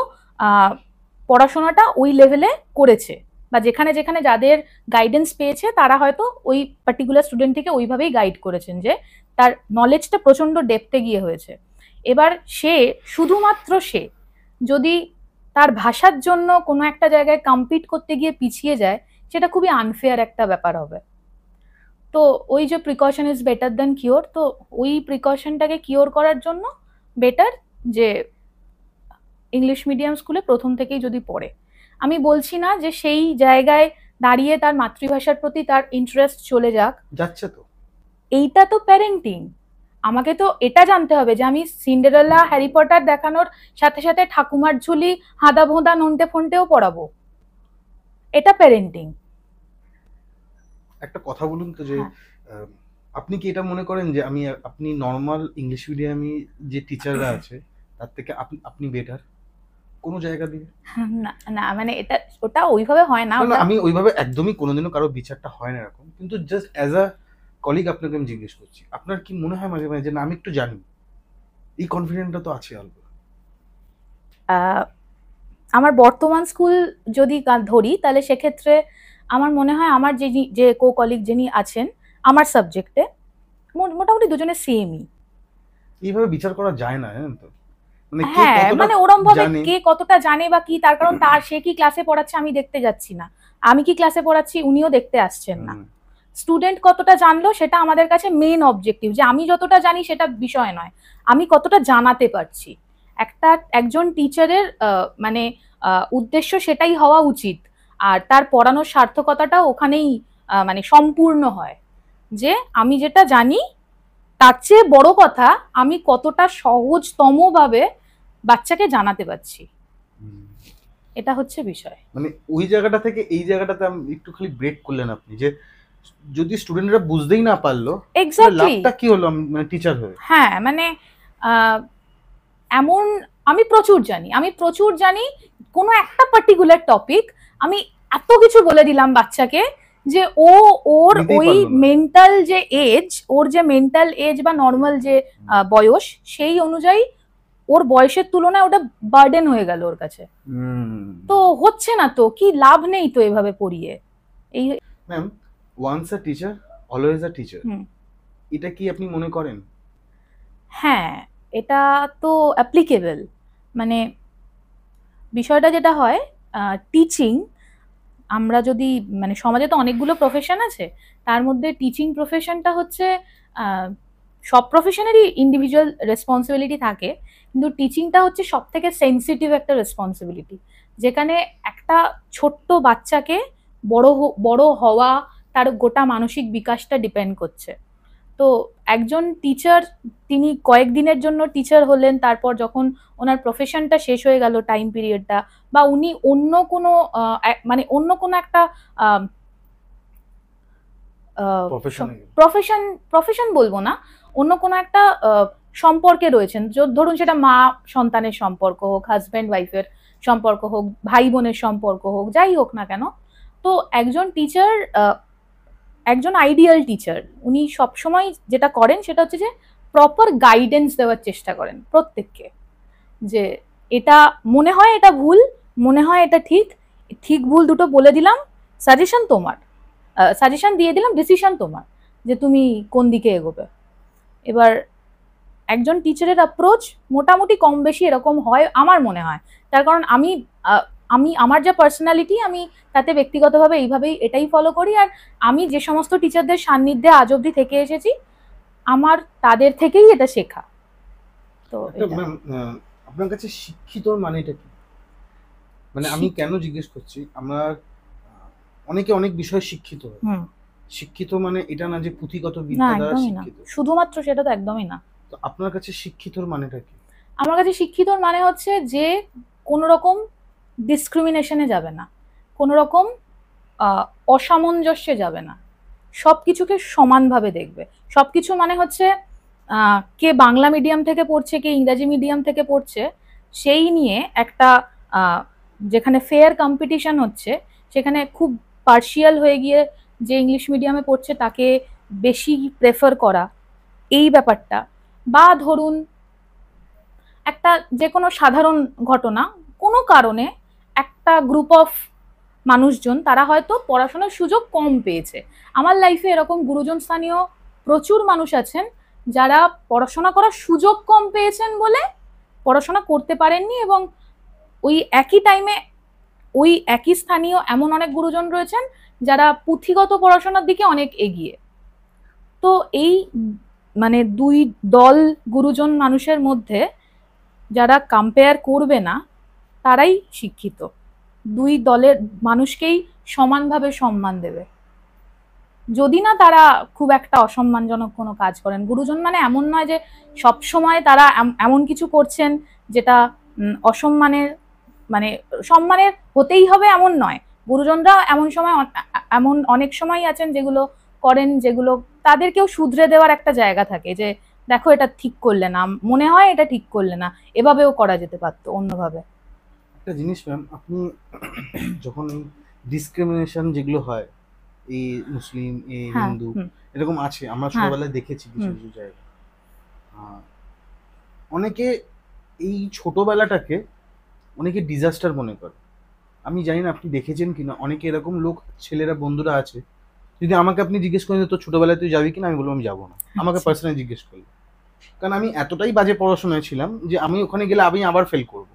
পড়াশোনাটা ওই লেভেলে করেছে বা যেখানে যেখানে যাদের গাইডেন্স পেয়েছে তারা হয়তো ওই পার্টিকুলার স্টুডেন্টটিকে ওইভাবেই গাইড করেছেন যে তার নলেজটা প্রচণ্ড ডেপথে গিয়ে হয়েছে এবার সে শুধুমাত্র সে যদি তার ভাষার জন্য কোনো একটা জায়গায় কম্পিট করতে গিয়ে পিছিয়ে যায় সেটা খুবই আনফেয়ার একটা ব্যাপার হবে তো ওই যে precaution is better than cure তো ওই প্রিকশনটাকে কিওর করার জন্য বেটার যে ইংলিশ মিডিয়াম স্কুলে প্রথম থেকেই যদি পড়ে আমি বলছি না যে সেই জায়গায় দাঁড়িয়ে তার মাতৃভাষার প্রতি তার ইন্টারেস্ট চলে যাক যাচ্ছে তো এইটা তো প্যারেন্টিং আমাকে তো এটা জানতে হবে যে আমি সিন্ডেরেলা হ্যারি পটার দেখানোর সাথে সাথে ঠাকুমার ঝুলি হাঁদা ভোঁদা নন্টে ফোনটেও পড়াবো এটা প্যারেন্টিং একটা কথা বলুন তো যে হ্যাঁ। আপনি কি এটা মনে করেন যে আমি আপনি নর্মাল ইংলিশ মিডিয়ামে যে টিচাররা আছে তার থেকে আপনি আপনি বেটার কোনো জায়গা দিয়ে না না মানে এটা ওটা ওইভাবে হয় না আমি ওইভাবে একদমই কোনোদিনও কারো বিচারটা হয় না এরকম কিন্তু জাস্ট অ্যাজ আ কলিগ আপনাকে আমি জিজ্ঞেস করছি আপনার কি মনে হয় মাঝে মাঝে যে না আমি একটু জানি এই কনফিডেন্টটা তো আছে অল্প আমার বর্তমান স্কুল যদি ধরি তাহলে সেক্ষেত্রে আমার মনে হয় আমার যে যে কো কলিগ যিনি আছেন আমার সাবজেক্টে মোটামুটি দুজনে সেমই এইভাবে বিচার করা যায় না জানেন তো মানে হ্যাঁ মানে ওরম ভাবে কে কতটা জানে বা কি তার কারণ তার সে কি ক্লাসে পড়াচ্ছে আমি দেখতে যাচ্ছি না আমি কি ক্লাসে পড়াচ্ছি উনিও দেখতে আসছেন না স্টুডেন্ট কতটা জানলো সেটা আমাদের কাছে মেন অবজেক্টিভ যে আমি যতটা জানি সেটা বিষয় নয় আমি কতটা জানাতে পারছি একটা একজন টিচারের মানে উদ্দেশ্য সেটাই হওয়া উচিত আর তার পড়ানোর সার্থকতাটা ওখানেই মানে সম্পূর্ণ হয় যে আমি যেটা জানি তার চেয়ে বড় কথা আমি কতটা সহজতমভাবে বাচ্চাকে জানাতে পারছি এটা হচ্ছে বিষয় মানে ওই জায়গাটা থেকে এই জায়গাটাতে আমি একটু খালি ব্রেক করলেন আপনি যে যদি স্টুডেন্টরা বুঝতেই না পারলো লাভটা কি হলো মানে টিচার হয়ে হ্যাঁ মানে এমন আমি প্রচুর জানি আমি প্রচুর জানি কোনো একটা পার্টিকুলার টপিক আমি এত কিছু বলে দিলাম বাচ্চাকে যে ও ওর ওই মেন্টাল যে এজ ওর যে মেন্টাল এজ বা নর্মাল যে বয়স সেই অনুযায়ী ওর বয়সের তুলনায় ওটা বার্ডেন হয়ে গেল ওর কাছে তো হচ্ছে না তো কি লাভ নেই তো এভাবে পড়িয়ে এই ma'am once a teacher always a teacher এটা কি আপনি মনে করেন হ্যাঁ এটা তো অ্যাপ্লিকেবল মানে বিষয়টা যেটা হয় টিচিং আমরা যদি মানে সমাজে তো অনেকগুলো প্রফেশন আছে তার মধ্যে টিচিং প্রফেশনটা হচ্ছে সব প্রফেশনেরই ইন্ডিভিজুয়াল রেসপন্সিবিলিটি থাকে কিন্তু টিচিংটা হচ্ছে সব থেকে সেন্সিটিভ একটা রেসপন্সিবিলিটি যেখানে একটা ছোট্ট বাচ্চাকে বড় বড় হওয়া তার গোটা মানসিক বিকাশটা ডিপেন্ড করছে তো একজন টিচার তিনি কয়েকদিনের জন্য টিচার হলেন তারপর যখন ওনার প্রফেশনটা শেষ হয়ে গেল টাইম পিরিয়ডটা বা উনি অন্য কোনো মানে অন্য কোনো একটা প্রফেশন প্রফেশন বলবো না অন্য কোনো একটা সম্পর্কে রয়েছেন ধরুন সেটা মা সন্তানের সম্পর্ক হোক হাজব্যান্ড ওয়াইফের সম্পর্ক হোক ভাই বোনের সম্পর্ক হোক যাই হোক না কেন তো একজন টিচার একজন আইডিয়াল টিচার উনি সবসময় যেটা করেন সেটা হচ্ছে যে প্রপার গাইডেন্স দেওয়ার চেষ্টা করেন প্রত্যেককে যে এটা মনে হয় এটা ভুল মনে হয় এটা ঠিক ঠিক ভুল দুটো বলে দিলাম সাজেশন তোমার সাজেশন দিয়ে দিলাম ডিসিশন তোমার যে তুমি কোন দিকে এগোবে এবার একজন টিচারের অ্যাপ্রোচ মোটামুটি কম বেশি এরকম হয় আমার মনে হয় তার কারণ আমি আমি আমার যা পার্সোনালিটি আমি তাতে ব্যক্তিগতভাবে এইভাবেই এটাই ফলো করি আর আমি যে সমস্ত টিচারদের সান্নিধ্যে আজ অবধি থেকে এসেছি আমার তাদের থেকেই এটা শেখা তো আপনার কাছে শিক্ষিত মানে এটা কি মানে আমি কেন জিজ্ঞেস করছি আমরা অনেকে অনেক বিষয়ে শিক্ষিত শিক্ষিত মানে এটা না যে পুঁথিগত বিদ্যা দ্বারা শিক্ষিত শুধুমাত্র সেটা তো একদমই না তো আপনার কাছে শিক্ষিতর মানেটা কি আমার কাছে শিক্ষিতর মানে হচ্ছে যে কোন রকম ডিসক্রিমিনেশনে যাবে না কোনো রকম অসামঞ্জস্যে যাবে না সব কিছুকে সমানভাবে দেখবে সব কিছু মানে হচ্ছে কে বাংলা মিডিয়াম থেকে পড়ছে কে ইংরাজি মিডিয়াম থেকে পড়ছে সেই নিয়ে একটা যেখানে ফেয়ার কম্পিটিশন হচ্ছে সেখানে খুব পার্শিয়াল হয়ে গিয়ে যে ইংলিশ মিডিয়ামে পড়ছে তাকে বেশি প্রেফার করা এই ব্যাপারটা বা ধরুন একটা যে কোনো সাধারণ ঘটনা কোনো কারণে একটা গ্রুপ অফ মানুষজন তারা হয়তো পড়াশোনার সুযোগ কম পেয়েছে আমার লাইফে এরকম গুরুজন স্থানীয় প্রচুর মানুষ আছেন যারা পড়াশোনা করার সুযোগ কম পেয়েছেন বলে পড়াশোনা করতে পারেননি এবং ওই একই টাইমে ওই একই স্থানীয় এমন অনেক গুরুজন রয়েছেন যারা পুঁথিগত পড়াশোনার দিকে অনেক এগিয়ে তো এই মানে দুই দল গুরুজন মানুষের মধ্যে যারা কম্পেয়ার করবে না তারাই শিক্ষিত দুই দলের মানুষকেই সমানভাবে সম্মান দেবে যদি না তারা খুব একটা অসম্মানজনক কোনো কাজ করেন গুরুজন মানে এমন নয় যে সব সময় তারা এমন কিছু করছেন যেটা অসম্মানের মানে সম্মানের হতেই হবে এমন নয় গুরুজনরা এমন সময় এমন অনেক সময় আছেন যেগুলো করেন যেগুলো তাদেরকেও শুধরে দেওয়ার একটা জায়গা থাকে যে দেখো এটা ঠিক করলে না মনে হয় এটা ঠিক করলে না এভাবেও করা যেতে পারতো অন্যভাবে একটা জিনিস ম্যাম আপনি যখন ডিসক্রিমিনেশন যেগুলো হয় এই মুসলিম এ হ্যাঁ, হিন্দু এরকম আছে আমরা হ্যাঁ। ছোটবেলায় দেখেছি কিছু কিছু জায়গা অনেকে এই ছোটবেলাটাকে অনেকে ডিজাস্টার মনে করে আমি জানি না আপনি দেখেছেন কিনা অনেকে এরকম লোক ছেলেরা বন্ধুরা আছে যদি আমাকে আপনি জিজ্ঞেস করেন তো ছোটবেলায় তুই যাবি কিনা আমি বলবো আমি যাবো না আচ্ছা। আমাকে পার্সোনালি জিজ্ঞেস করলো কারণ আমি এতটাই বাজে পড়াশোনায় ছিলাম যে আমি ওখানে গেলে আমি আবার ফেল করবো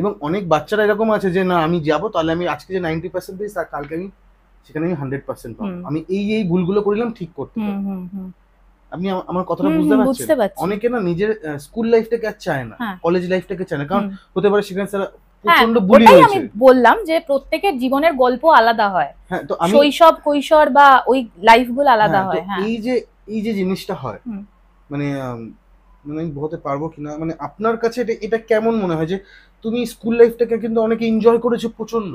এবং অনেক বাচ্চারা এরকম আছে যে না আমি যাবো তাহলে আমি আজকে যে নাইনটি পার্সেন্ট পেয়েছি তার কালকে আমি সেখানে আমি হান্ড্রেড পার্সেন্ট পাবো আমি এই এই ভুলগুলো করলাম ঠিক করতে আপনি আমার কথাটা বুঝতে পারছেন অনেকে না নিজের স্কুল লাইফটাকে আর চায় না কলেজ হ্যাঁ। লাইফটাকে চায় না কারণ হতে পারে সেখানে স্যার আমি বললাম যে প্রত্যেকের জীবনের গল্প আলাদা হয় হ্যাঁ, শৈশব কৈশোর বা ওই লাইফ লাইফগুলো আলাদা হ্যাঁ, হয় এই যে এই যে জিনিসটা হয় মানে মানে আমি বলতে পারবো কিনা মানে আপনার কাছে এটা কেমন মনে হয় যে তুমি স্কুল লাইফটাকে কিন্তু অনেকে এনজয় করেছে প্রচন্ড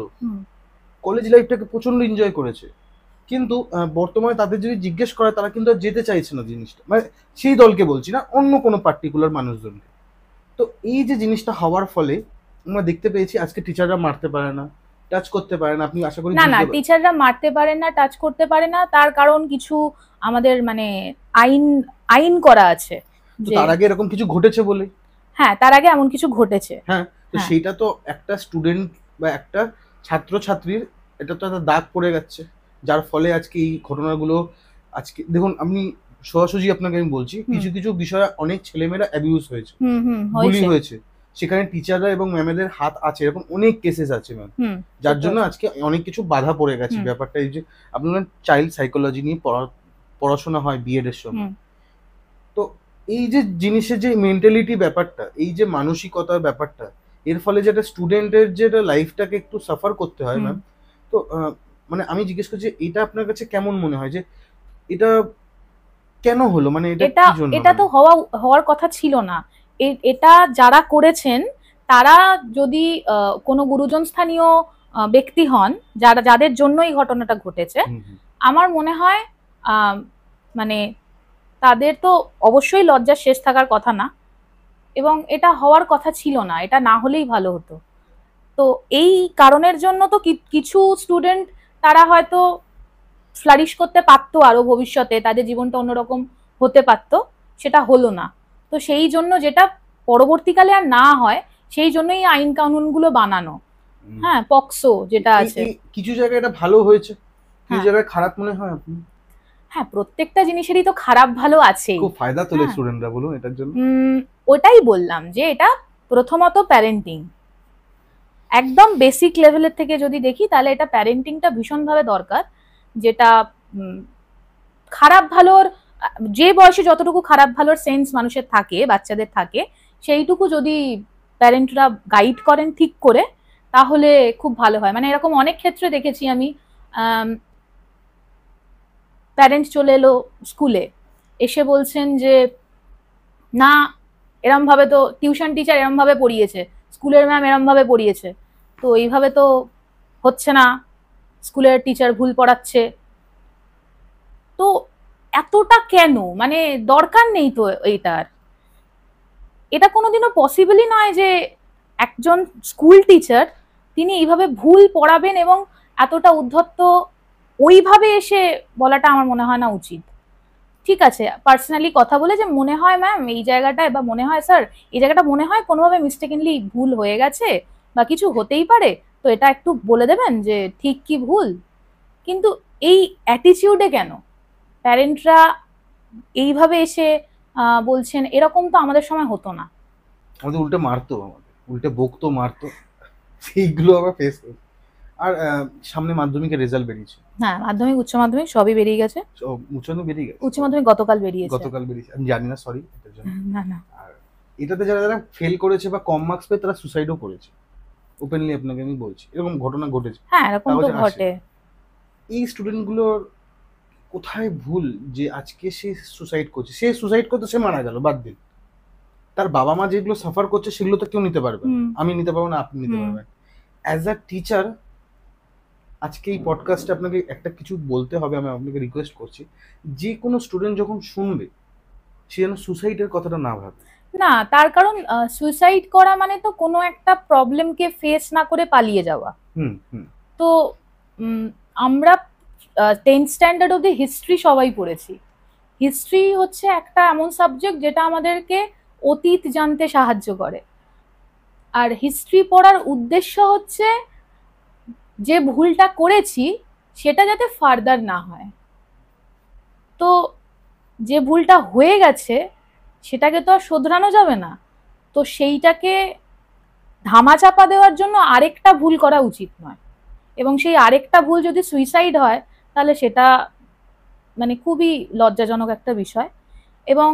কলেজ লাইফটাকে প্রচন্ড এনজয় করেছে কিন্তু বর্তমানে তাদের যদি জিজ্ঞেস করে তারা কিন্তু যেতে চাইছে না জিনিসটা মানে সেই দলকে বলছি না অন্য কোনো পার্টিকুলার মানুষজনকে তো এই যে জিনিসটা হওয়ার ফলে আমরা দেখতে পেয়েছি আজকে টিচাররা মারতে পারে না টাচ করতে পারে না আপনি আশা করি না না টিচাররা মারতে পারে না টাচ করতে পারে না তার কারণ কিছু আমাদের মানে আইন আইন করা আছে তার আগে এরকম কিছু ঘটেছে বলে হ্যাঁ তার আগে এমন কিছু ঘটেছে হ্যাঁ তো হ্যাঁ। সেটা তো একটা স্টুডেন্ট বা একটা ছাত্রছাত্রীর এটা তো একটা দাগ পড়ে যাচ্ছে যার ফলে আজকে এই ঘটনাগুলো আজকে দেখুন আমি সোজাসুজি আপনাকে আমি বলছি কিছু কিছু বিষয়ে অনেক ছেলেমেয়েরা অ্যাবিউজ হয়েছে বুলি হয়েছে সেখানে টিচাররা এবং ম্যামেদের হাত আছে এরকম অনেক কেসেস আছে ম্যাম যার জন্য আজকে অনেক কিছু বাধা পড়ে গেছে ব্যাপারটা এই যে আপনার চাইল্ড সাইকোলজি নিয়ে পড়াশোনা হয় বিএড এর সময় তো এই যে জিনিসের যে মেন্টালিটি ব্যাপারটা এই যে মানসিকতার ব্যাপারটা এর ফলে যেটা স্টুডেন্টের যেটা লাইফটাকে একটু সাফার করতে হয় ম্যাম তো মানে আমি জিজ্ঞেস করছি এটা আপনার কাছে কেমন মনে হয় যে এটা কেন হলো মানে এটা এটা তো হওয়া হওয়ার কথা ছিল না এটা যারা করেছেন তারা যদি কোনো গুরুজন স্থানীয় ব্যক্তি হন যারা যাদের জন্য এই ঘটনাটা ঘটেছে আমার মনে হয় মানে তাদের তো অবশ্যই লজ্জার শেষ থাকার কথা না এবং এটা হওয়ার কথা ছিল না এটা না হলেই ভালো হতো তো এই কারণের জন্য তো কিছু স্টুডেন্ট তারা হয়তো ফ্লারিশ করতে পারতো আরো ভবিষ্যতে তাদের জীবনটা অন্যরকম হতে পারতো সেটা হলো না তো সেই জন্য যেটা পরবর্তীকালে আর না হয় সেই জন্যই আইন কানুনগুলো বানানো হ্যাঁ পক্সো যেটা আছে কিছু জায়গায় এটা ভালো হয়েছে কিছু হ্যাঁ। জায়গায় খারাপ মনে হয় আপনি হ্যাঁ প্রত্যেকটা জিনিসেরই তো খারাপ ভালো আছে খুব তোলে স্টুডেন্টরা হ্যাঁ। বলুন এটার জন্য ওটাই বললাম যে এটা প্রথমত প্যারেন্টিং একদম বেসিক লেভেলের থেকে যদি দেখি তাহলে এটা প্যারেন্টিংটা ভীষণভাবে দরকার যেটা খারাপ ভালোর যে বয়সে যতটুকু খারাপ ভালোর সেন্স মানুষের থাকে বাচ্চাদের থাকে সেইটুকু যদি প্যারেন্টরা গাইড করেন ঠিক করে তাহলে খুব ভালো হয় মানে এরকম অনেক ক্ষেত্রে দেখেছি আমি প্যারেন্ট চলে এলো স্কুলে এসে বলছেন যে না এরমভাবে তো টিউশন টিচার এরমভাবে পড়িয়েছে স্কুলের ম্যাম এরমভাবে পড়িয়েছে তো এইভাবে তো হচ্ছে না স্কুলের টিচার ভুল পড়াচ্ছে তো এতটা কেন মানে দরকার নেই তো এইটার এটা কোনোদিনও পসিবলই নয় যে একজন স্কুল টিচার তিনি এইভাবে ভুল পড়াবেন এবং এতটা উদ্ধত্ত ওইভাবে এসে বলাটা আমার মনে হয় না উচিত ঠিক আছে পার্সোনালি কথা বলে যে মনে হয় ম্যাম এই জায়গাটায় বা মনে হয় স্যার এই জায়গাটা মনে হয় কোনোভাবে মিস্টেকেনলি ভুল হয়ে গেছে বা কিছু হতেই পারে তো এটা একটু বলে দেবেন যে ঠিক কি ভুল কিন্তু এই অ্যাটিচিউডে কেন প্যারেন্টরা এইভাবে এসে বলছেন এরকম তো আমাদের সময় হতো না আমাদের উল্টে মারতো আমাদের উল্টে বকতো মারতো সেইগুলো আবার ফেস আর সামনে মাধ্যমিকের রেজাল্ট বেরিয়েছে হ্যাঁ মাধ্যমিক উচ্চ মাধ্যমিক সবই বেরিয়ে গেছে উচ্চ মাধ্যমিক বেরিয়ে গেছে উচ্চ মাধ্যমিক গতকাল বেরিয়েছে গতকাল বেরিয়েছে আমি জানি না সরি এটার জন্য না না এটাতে যারা যারা ফেল করেছে বা কম মার্কস পেয়ে তারা সুসাইডও করেছে ওপেনলি আপনাকে আমি বলছি এরকম ঘটনা ঘটেছে হ্যাঁ এরকম তো ঘটে এই স্টুডেন্টগুলোর কোথায় ভুল যে আজকে সে সুসাইড করছে সে সুসাইড করতে সে মারা গেল বাদ দিন তার বাবা মা যেগুলো সাফার করছে সেগুলো তো কেউ নিতে পারবে আমি নিতে পারবো না আপনি নিতে পারবেন অ্যাজ আ টিচার আজকে এই পডকাস্টে আপনাকে একটা কিছু বলতে হবে আমি আপনাকে রিকোয়েস্ট করছি যে কোনো স্টুডেন্ট যখন শুনবে সে যেন সুসাইডের কথাটা না ভাবে না তার কারণ সুইসাইড করা মানে তো কোনো একটা প্রবলেমকে ফেস না করে পালিয়ে যাওয়া তো আমরা টেন স্ট্যান্ডার্ড দি হিস্ট্রি সবাই পড়েছি হিস্ট্রি হচ্ছে একটা এমন সাবজেক্ট যেটা আমাদেরকে অতীত জানতে সাহায্য করে আর হিস্ট্রি পড়ার উদ্দেশ্য হচ্ছে যে ভুলটা করেছি সেটা যাতে ফার্দার না হয় তো যে ভুলটা হয়ে গেছে সেটাকে তো আর শোধরানো যাবে না তো সেইটাকে ধামাচাপা দেওয়ার জন্য আরেকটা ভুল করা উচিত নয় এবং সেই আরেকটা ভুল যদি সুইসাইড হয় তাহলে সেটা মানে খুবই লজ্জাজনক একটা বিষয় এবং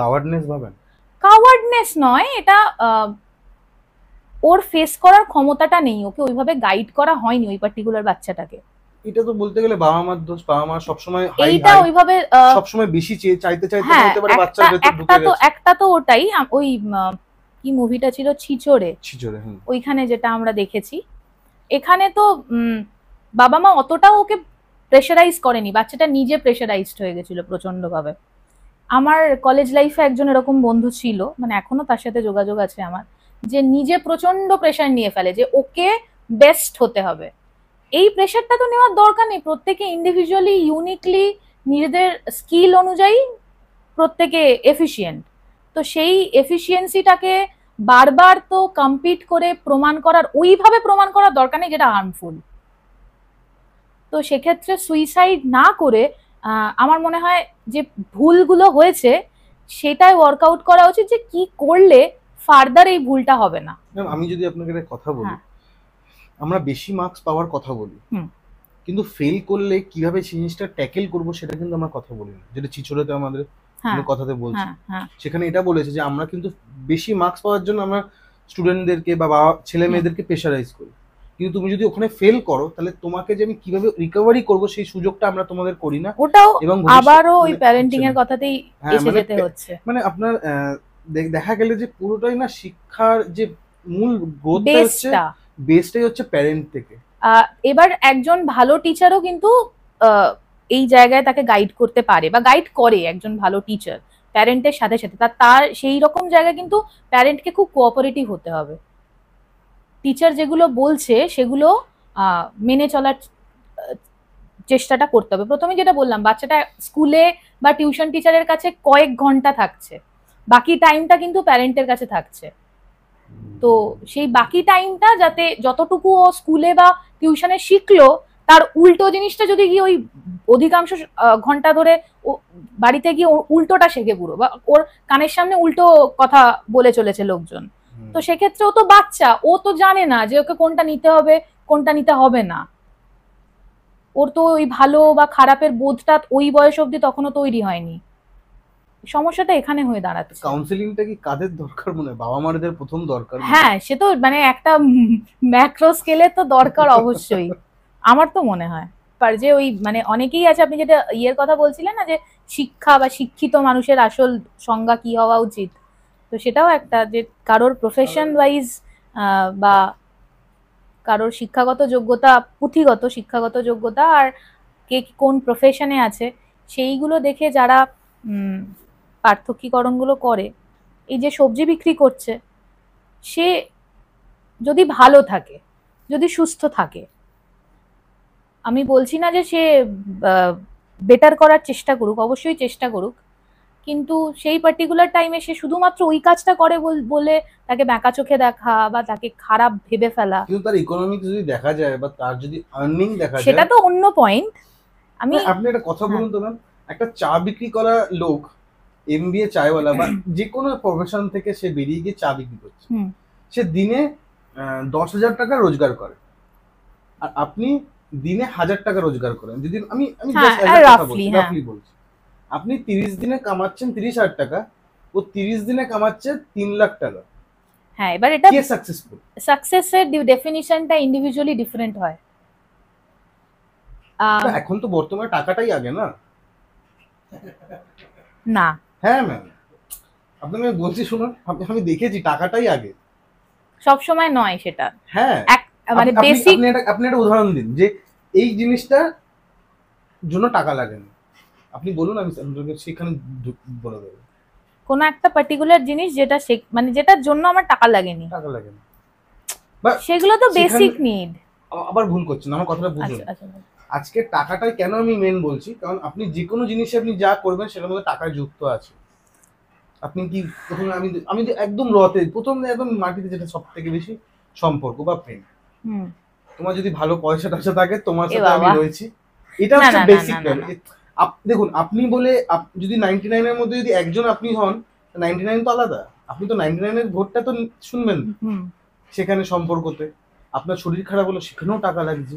কাওয়ার্ডনেস ভাবেন কাওয়ার্ডনেস নয় এটা ওর ফেস করার ক্ষমতাটা নেই ওকে ওইভাবে গাইড করা হয়নি ওই পার্টিকুলার বাচ্চাটাকে এটা তো বলতে গেলে বাবা মার দোষ বাবা মা সবসময় এইটা ওইভাবে সবসময় বেশি চেয়ে চাইতে চাইতে হ্যাঁ, হতে পারে বাচ্চার একটা তো ওটাই ওই কি মুভিটা ছিল ছিচড়ে ছিচড়ে ওইখানে যেটা আমরা দেখেছি এখানে তো বাবা মা অতটাও ওকে প্রেশারাইজ করেনি বাচ্চাটা নিজে প্রেশারাইজড হয়ে গেছিল প্রচন্ডভাবে আমার কলেজ লাইফে একজন এরকম বন্ধু ছিল মানে এখনো তার সাথে যোগাযোগ আছে আমার যে নিজে প্রচন্ড প্রেশার নিয়ে ফেলে যে ওকে বেস্ট হতে হবে এই প্রেশারটা তো নেওয়ার দরকার নেই প্রত্যেকে ইন্ডিভিজুয়ালি ইউনিকলি নিজেদের স্কিল অনুযায়ী প্রত্যেকে এফিসিয়েন্ট তো সেই এফিসিয়েন্সিটাকে বারবার তো কম্পিট করে প্রমাণ করার ওইভাবে প্রমাণ করার দরকার নেই যেটা হার্মফুল তো সেক্ষেত্রে সুইসাইড না করে আমার মনে হয় যে ভুলগুলো হয়েছে সেটাই ওয়ার্কআউট করা উচিত যে কি করলে ফার্দার এই ভুলটা হবে না আমি যদি আপনাকে কথা বলি হ্যাঁ। আমরা বেশি মার্কস পাওয়ার কথা বলি কিন্তু ফেল করলে কিভাবে জিনিসটা ট্যাকেল করব সেটা কিন্তু আমরা কথা বলি না যেটা চিচড়াতে আমাদের হ্যাঁ। কথাতে বলছি হ্যাঁ, সেখানে এটা বলেছে যে আমরা কিন্তু বেশি মার্কস পাওয়ার জন্য আমরা স্টুডেন্টদেরকে বা বাবা ছেলে মেয়েদেরকে প্রেশারাইজ করি কিন্তু তুমি যদি ওখানে ফেল করো তাহলে তোমাকে যে আমি কিভাবে রিকভারি করব সেই সুযোগটা আমরা তোমাদের করি না ওটাও এবং আবারও ওই প্যারেন্টিং মানে এর কথাতেই এসে মানে যেতে হচ্ছে মানে আপনার দেখা গেল যে পুরোটাই না শিক্ষার যে মূল হচ্ছে বেসটাই হচ্ছে প্যারেন্ট থেকে এবার একজন ভালো টিচারও কিন্তু এই জায়গায় তাকে গাইড করতে পারে বা গাইড করে একজন ভালো টিচার প্যারেন্টের সাথে সাথে তা তার সেই রকম জায়গায় কিন্তু প্যারেন্টকে খুব কোঅপারেটিভ হতে হবে টিচার যেগুলো বলছে সেগুলো মেনে চলার চেষ্টাটা করতে হবে প্রথমে যেটা বললাম বাচ্চাটা স্কুলে বা টিউশন টিচারের কাছে কয়েক ঘন্টা থাকছে বাকি টাইমটা কিন্তু প্যারেন্টের কাছে থাকছে তো সেই বাকি টাইমটা যাতে যতটুকু ও স্কুলে বা টিউশনে শিখলো তার উল্টো জিনিসটা যদি গিয়ে ওই অধিকাংশ ঘন্টা ধরে ও বাড়িতে গিয়ে উল্টোটা শেখে পুরো বা ওর কানের সামনে উল্টো কথা বলে চলেছে লোকজন তো সেক্ষেত্রে ও তো বাচ্চা ও তো জানে না যে ওকে কোনটা নিতে হবে কোনটা নিতে হবে না ওর তো ওই ভালো বা খারাপের বোধটা ওই বয়স অবধি তখনও তৈরি হয়নি সমস্যাটা এখানে হয়ে দাঁড়াচ্ছে কাউন্সিলিংটা কি কাদের দরকার মনে বাবা মারদের প্রথম দরকার হ্যাঁ সে তো মানে একটা ম্যাক্রো স্কেলে তো দরকার অবশ্যই আমার তো মনে হয় পার যে ওই মানে অনেকেই আছে আপনি যেটা ইয়ের কথা বলছিলেন না যে শিক্ষা বা শিক্ষিত মানুষের আসল সংজ্ঞা কি হওয়া উচিত তো সেটাও একটা যে কারোর প্রফেশন ওয়াইজ বা কারোর শিক্ষাগত যোগ্যতা পুঁথিগত শিক্ষাগত যোগ্যতা আর কে কোন প্রফেশনে আছে সেইগুলো দেখে যারা পার্থক্যীকরণগুলো করে এই যে সবজি বিক্রি করছে সে যদি ভালো থাকে যদি সুস্থ থাকে আমি বলছি না যে সে বেটার করার চেষ্টা করুক অবশ্যই চেষ্টা করুক কিন্তু সেই পার্টিকুলার টাইমে সে শুধুমাত্র ওই কাজটা করে বলে তাকে ব্যাঁকা চোখে দেখা বা তাকে খারাপ ভেবে ফেলা কিন্তু তার যদি দেখা যায় বা তার যদি আর্নিং দেখা যায় সেটা তো অন্য পয়েন্ট আমি আপনি একটা কথা হ্যাঁ। বলুন তো ম্যাম একটা চা বিক্রি করা লোক এমবিএ চায়ওয়ালা বা যে কোনো প্রফেশন থেকে সে বেরিয়ে গিয়ে চা বিক্রি করছে সে দিনে দশ হাজার টাকা রোজগার করে আর আপনি দিনে হাজার টাকা রোজগার করেন যদি আমি আমি হ্যাঁ, রাফলি হ্যাঁ। বলছি আপনি তিরিশ দিনে কামাচ্ছেন তিরিশ হাজার টাকা ও তিরিশ দিনে কামাচ্ছে তিন লাখ টাকা হ্যাঁ এবার এটা কে সাকসেসফুল সাকসেসের ডেফিনিশনটা ইন্ডিভিজুয়ালি ডিফারেন্ট হয় এখন তো বর্তমানে টাকাটাই আগে না না হ্যাঁ ম্যাম আপনাকে আমি বলছি শুনুন আপনি আমি দেখেছি টাকাটাই আগে সব সময় নয় সেটা হ্যাঁ মানে বেসিক আপনি একটা আপনি একটা উদাহরণ দিন যে এই জিনিসটা জন্য টাকা লাগে না আপনি বলুন আমি আপনাকে সেখানে বলে দেবো কোনো একটা পার্টিকুলার জিনিস যেটা সে- মানে যেটার জন্য আমার টাকা লাগেনি টাকা লাগেনি না সেগুলো তো বেসিক নিড আবার ভুল করছেন আমার কথাটা বুঝুন আচ্ছা, আচ্ছা, আচ্ছা। আজকে টাকাটাই কেন আমি মেন বলছি কারণ আপনি যে কোনো জিনিসে আপনি যা করবেন সেটার মধ্যে টাকা যুক্ত আছে আপনি কি প্রথমে আমি আমি একদম রতে প্রথম একদম মাটিতে যেটা সব থেকে বেশি সম্পর্ক বা প্রেম তোমার যদি ভালো পয়সা টয়সা থাকে তোমার সাথে আমি রয়েছি এটা হচ্ছে বেসিক দেখুন আপনি বলে যদি নাইনটি নাইনের মধ্যে যদি একজন আপনি হন নাইনটি নাইন তো আলাদা আপনি তো নাইনটি নাইনের ভোটটা তো শুনবেন সেখানে সম্পর্কতে আপনার শরীর খারাপ হলো সেখানেও টাকা লাগছে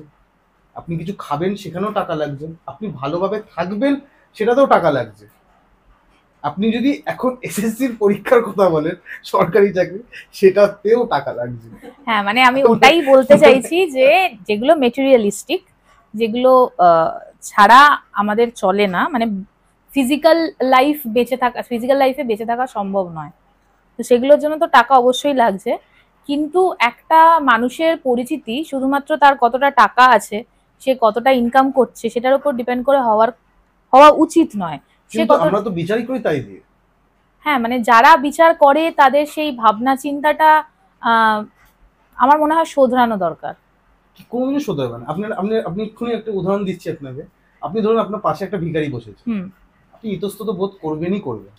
আপনি কিছু খাবেন সেখানেও টাকা লাগছে আপনি ভালোভাবে থাকবেন সেটাতেও টাকা লাগছে আপনি যদি এখন এসএসসির পরীক্ষার কথা বলেন সরকারি চাকরি সেটাতেও টাকা লাগছে হ্যাঁ মানে আমি ওটাই বলতে চাইছি যে যেগুলো মেটেরিয়ালিস্টিক যেগুলো ছাড়া আমাদের চলে না মানে ফিজিক্যাল লাইফ বেঁচে থাকা ফিজিক্যাল লাইফে বেঁচে থাকা সম্ভব নয় তো সেগুলোর জন্য তো টাকা অবশ্যই লাগছে কিন্তু একটা মানুষের পরিচিতি শুধুমাত্র তার কতটা টাকা আছে সে কতটা ইনকাম করছে সেটার উপর ডিপেন্ড করে হওয়ার হওয়া উচিত নয় সে আমরা তো বিচারই করি তাই দিয়ে হ্যাঁ মানে যারা বিচার করে তাদের সেই ভাবনা চিন্তাটা আমার মনে হয় শোধরানো দরকার কোনোদিনও শোধরাবে না আপনি আপনি আপনি এক্ষুনি একটা উদাহরণ দিচ্ছি আপনাকে আপনি ধরুন আপনার পাশে একটা ভিখারি বসেছে আপনি ইতস্তত বোধ করবেনই করবেন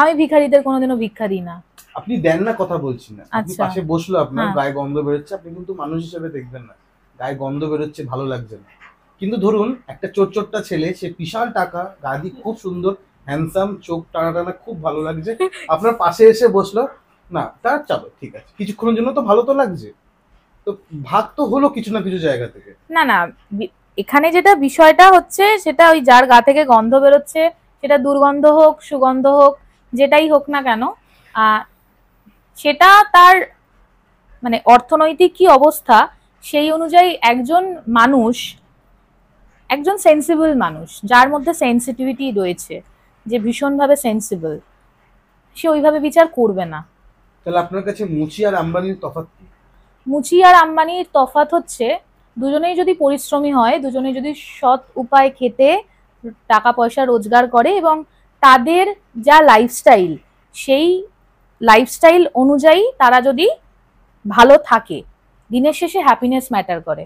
আমি ভিখারিদের কোনোদিনও ভিক্ষা দিই না আপনি দেন না কথা বলছি না আপনি আচ্ছা। পাশে বসলো আপনার হ্যাঁ। গায়ে গন্ধ বেরোচ্ছে আপনি কিন্তু মানুষ হিসেবে দেখবেন না গায়ে গন্ধ বেরোচ্ছে ভালো লাগছে না কিন্তু ধরুন একটা চোরচোরটা ছেলে সে বিশাল টাকা গাদি খুব সুন্দর হ্যান্ডসাম চোখ টানা টানা খুব ভালো লাগছে আপনার পাশে এসে বসলো না তার চাবো ঠিক আছে কিছুক্ষণের জন্য তো ভালো তো লাগছে তো ভাগ তো হলো কিছু না কিছু জায়গা থেকে না না এখানে যেটা বিষয়টা হচ্ছে সেটা ওই যার গা থেকে গন্ধ বেরোচ্ছে সেটা দুর্গন্ধ হোক সুগন্ধ হোক যেটাই হোক না কেন সেটা তার মানে অর্থনৈতিক কি অবস্থা সেই অনুযায়ী একজন মানুষ একজন সেন্সিবল মানুষ যার মধ্যে সেন্সিটিভিটি রয়েছে যে ভীষণভাবে সেন্সিবল সে ওইভাবে বিচার করবে না তাহলে আপনার কাছে মুচি আর আম্বানির তফাত কি মুচি আর আম্বানির তফাৎ হচ্ছে দুজনেই যদি পরিশ্রমী হয় দুজনেই যদি সৎ উপায় খেতে টাকা পয়সা রোজগার করে এবং তাদের যা লাইফস্টাইল সেই লাইফস্টাইল অনুযায়ী তারা যদি ভালো থাকে দিনের শেষে হ্যাপিনেস ম্যাটার করে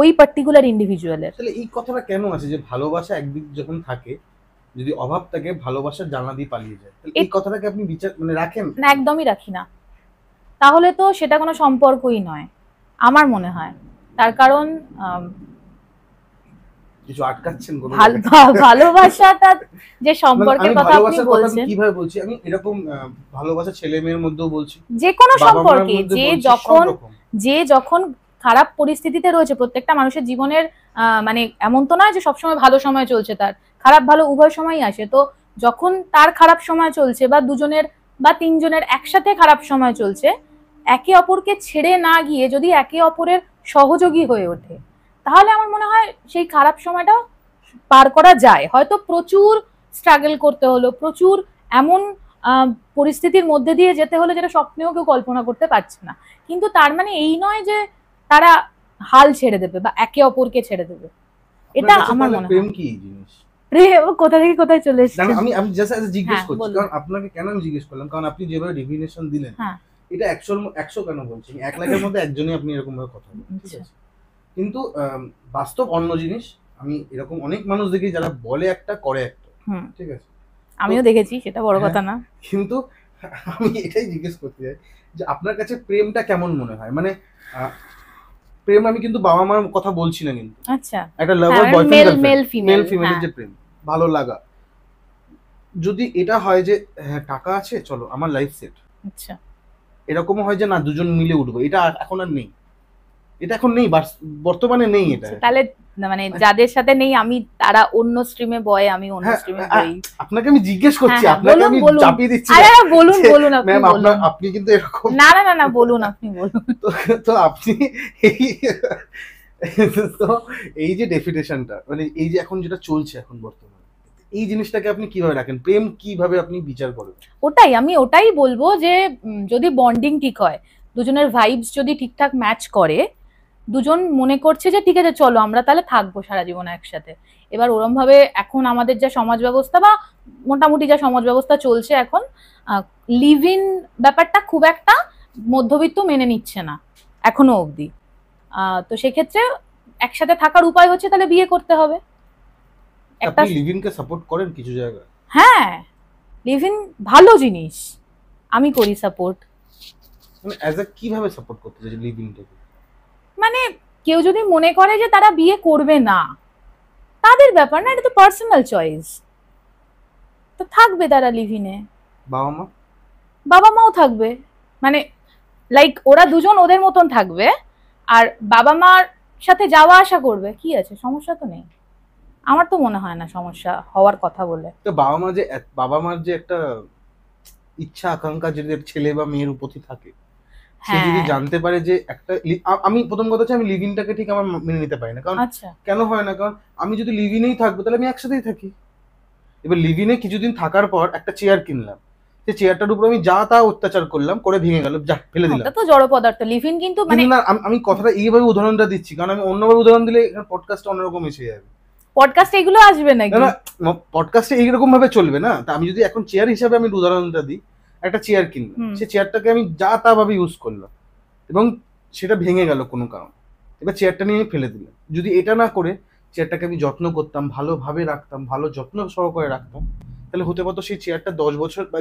ওই পার্টিকুলার ইন্ডিভিজুয়ালের তাহলে এই কথাটা কেন আছে যে ভালোবাসা একদিক যখন থাকে যদি অভাব থাকে ভালোবাসা জানা দিয়ে পালিয়ে যায় তাহলে এই কথাটাকে আপনি বিচার মানে রাখেন না একদমই রাখি না তাহলে তো সেটা কোনো সম্পর্কই নয় আমার মনে হয় তার কারণ কিছু আটকাচ্ছেন ভালোবাসাটা যে মানে সম্পর্কের কথা আপনি বলছেন কিভাবে বলছি আমি এরকম ভালোবাসা ছেলে মেয়ের মধ্যেও বলছি যে কোনো সম্পর্কে যে যখন যে যখন খারাপ পরিস্থিতিতে রয়েছে প্রত্যেকটা মানুষের জীবনের মানে এমন তো নয় যে সবসময় ভালো সময় চলছে তার খারাপ ভালো উভয় সময়ই আসে তো যখন তার খারাপ সময় চলছে বা দুজনের বা তিনজনের একসাথে খারাপ সময় চলছে একে অপরকে ছেড়ে না গিয়ে যদি একে অপরের সহযোগী হয়ে ওঠে তাহলে আমার মনে হয় সেই খারাপ সময়টা পার করা যায় হয়তো প্রচুর স্ট্রাগল করতে হলো প্রচুর এমন পরিস্থিতির মধ্যে দিয়ে যেতে হলো যেটা স্বপ্নেও কেউ কল্পনা করতে পারছে না কিন্তু তার মানে এই নয় যে তারা হাল ছেড়ে দেবে বা একে অপরকে ছেড়ে দেবে এটা আমার মনে প্রেম কি কোথা থেকে কোথায় চলে এসেছে আমি হ্যাঁ, আপনাকে কেন জিজ্ঞেস করলাম কারণ আপনি যেভাবে দিলেন হ্যাঁ। এটা কেন বলছেন এক একজনই আপনি এরকম ভাবে কথা বলছেন কিন্তু বাস্তব অন্য জিনিস আমি এরকম অনেক মানুষ দেখি যারা বলে একটা করে একটা ঠিক আছে আমিও দেখেছি সেটা বড় হ্যাঁ, কথা না কিন্তু আমি এটাই জিজ্ঞেস করতে চাই যে আপনার কাছে প্রেমটা কেমন মনে হয় মানে প্রেম আমি কিন্তু বাবা মার কথা বলছি না কিন্তু আচ্ছা একটা lover boyfriend male female female যে প্রেম ভালো লাগা যদি এটা হয় যে হ্যাঁ টাকা আছে চলো আমার লাইফ সেট আচ্ছা এরকমও হয় যে না দুজন মিলে উঠবো এটা এখন আর নেই এটা এখন নেই বর্তমানে নেই এটা আচ্ছা, তাহলে মানে যাদের সাথে নেই আমি তারা অন্য স্ট্রিমে বয় আমি অন্য স্ট্রিমে হ্যাঁ, বই আপনাকে আমি জিজ্ঞেস হ্যাঁ, করছি হ্যাঁ, আপনাকে আমি চাপিয়ে দিচ্ছি আরে বলুন বলুন আপনি বলুন আপনি কিন্তু এরকম না না না না বলুন আপনি বলুন তো আপনি তো এই যে ডেফিনেশনটা মানে এই যে এখন যেটা চলছে এখন বর্তমানে এই জিনিসটাকে আপনি কিভাবে রাখেন প্রেম কিভাবে আপনি বিচার করেন ওটাই আমি ওটাই বলবো যে যদি বন্ডিং ঠিক হয় দুজনের ভাইবস যদি ঠিকঠাক ম্যাচ করে দুজন মনে করছে যে ঠিক আছে চলো আমরা তাহলে থাকবো সারা জীবন একসাথে এবার ওরমভাবে এখন আমাদের যা সমাজ ব্যবস্থা বা মোটামুটি যা সমাজ ব্যবস্থা চলছে এখন লিভ ইন ব্যাপারটা খুব একটা মধ্যবিত্ত মেনে নিচ্ছে না এখনো অবধি তো সেক্ষেত্রে একসাথে থাকার উপায় হচ্ছে তাহলে বিয়ে করতে হবে একটা সাপোর্ট করেন কিছু জায়গায় হ্যাঁ লিভ ইন ভালো জিনিস আমি করি সাপোর্ট মানে অ্যাজ কিভাবে সাপোর্ট করতে চাই লিভ মানে কেউ যদি মনে করে যে তারা বিয়ে করবে না তাদের ব্যাপার না এটা তো পার্সোনাল চয়েস তো থাকবে তারা লিভিনে বাবা মা বাবা মাও থাকবে মানে লাইক ওরা দুজন ওদের মতন থাকবে আর বাবা মার সাথে যাওয়া আসা করবে কি আছে সমস্যা তো নেই আমার তো মনে হয় না সমস্যা হওয়ার কথা বলে তো বাবা মা যে বাবা মার যে একটা ইচ্ছা আকাঙ্ক্ষা যদি ছেলে বা মেয়ের উপতি থাকে সে যদি হ্যাঁ। জানতে পারে যে একটা আমি প্রথম কথা হচ্ছে আমি লিভিংটাকে ঠিক আমার মেনে নিতে পারি না কারণ আচ্ছা। কেন হয় না কারণ আমি যদি লিভিনেই থাকবো তাহলে আমি একসাথেই থাকি এবার লিভিনে কিছুদিন থাকার পর একটা চেয়ার কিনলাম সেই চেয়ারটার উপর আমি যা তা অত্যাচার করলাম করে ভেঙে গেল যা ফেলে দিলাম তো জড় পদার্থ লিভিন কিন্তু মানে আমি কথাটা এইভাবে উদাহরণটা দিচ্ছি কারণ আমি অন্যভাবে উদাহরণ দিলে পডকাস্টটা অন্যরকম এসে যাবে পডকাস্ট এগুলো আসবে নাকি না পডকাস্টে এইরকম ভাবে চলবে না তা আমি যদি এখন চেয়ার হিসাবে আমি উদাহরণটা দিই একটা চেয়ার কিনলাম সে চেয়ারটাকে আমি যা তা ভাবে ইউজ করলাম এবং সেটা ভেঙে গেল কোনো কারণে এবার চেয়ারটা নিয়ে আমি ফেলে দিলাম যদি এটা না করে চেয়ারটাকে আমি যত্ন করতাম ভালোভাবে রাখতাম ভালো যত্ন সহকারে রাখতাম তাহলে হতে পারতো সেই চেয়ারটা দশ বছর বা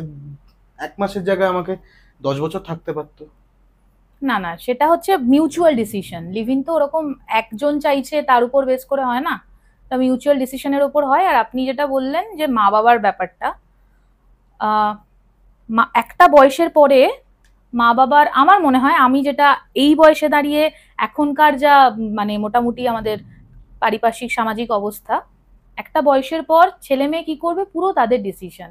এক মাসের জায়গায় আমাকে দশ বছর থাকতে পারতো না না সেটা হচ্ছে মিউচুয়াল ডিসিশন লিভিং তো ওরকম একজন চাইছে তার উপর বেস করে হয় না তা মিউচুয়াল ডিসিশনের ওপর হয় আর আপনি যেটা বললেন যে মা বাবার ব্যাপারটা মা একটা বয়সের পরে মা বাবার আমার মনে হয় আমি যেটা এই বয়সে দাঁড়িয়ে এখনকার যা মানে মোটামুটি আমাদের পারিপার্শ্বিক সামাজিক অবস্থা একটা বয়সের পর ছেলে মেয়ে কী করবে পুরো তাদের ডিসিশন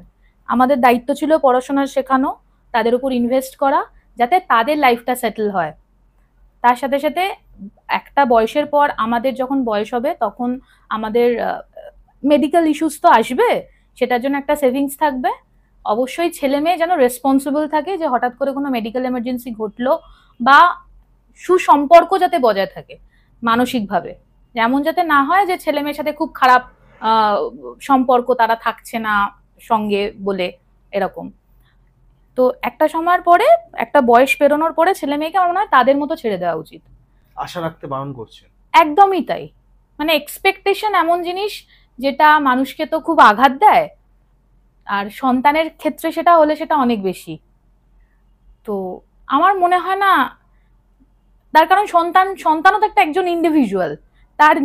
আমাদের দায়িত্ব ছিল পড়াশোনার শেখানো তাদের উপর ইনভেস্ট করা যাতে তাদের লাইফটা সেটেল হয় তার সাথে সাথে একটা বয়সের পর আমাদের যখন বয়স হবে তখন আমাদের মেডিকেল ইস্যুস তো আসবে সেটার জন্য একটা সেভিংস থাকবে অবশ্যই ছেলে মেয়ে যেন রেসপন্সিবল থাকে যে হঠাৎ করে কোনো মেডিকেল এমার্জেন্সি ঘটলো বা সুসম্পর্ক যাতে বজায় থাকে মানসিকভাবে যেমন যাতে না হয় যে ছেলে মেয়ের সাথে খুব খারাপ সম্পর্ক তারা থাকছে না সঙ্গে বলে এরকম তো একটা সময়ের পরে একটা বয়স পেরোনোর পরে ছেলে মেয়েকে আমার মনে হয় তাদের মতো ছেড়ে দেওয়া উচিত আশা রাখতে বারণ করছে একদমই তাই মানে এক্সপেকটেশন এমন জিনিস যেটা মানুষকে তো খুব আঘাত দেয় আর সন্তানের ক্ষেত্রে সেটা হলে সেটা অনেক বেশি তো আমার মনে হয় না তার কারণ সন্তান সন্তানও তো একটা একজন ইন্ডিভিজুয়াল তার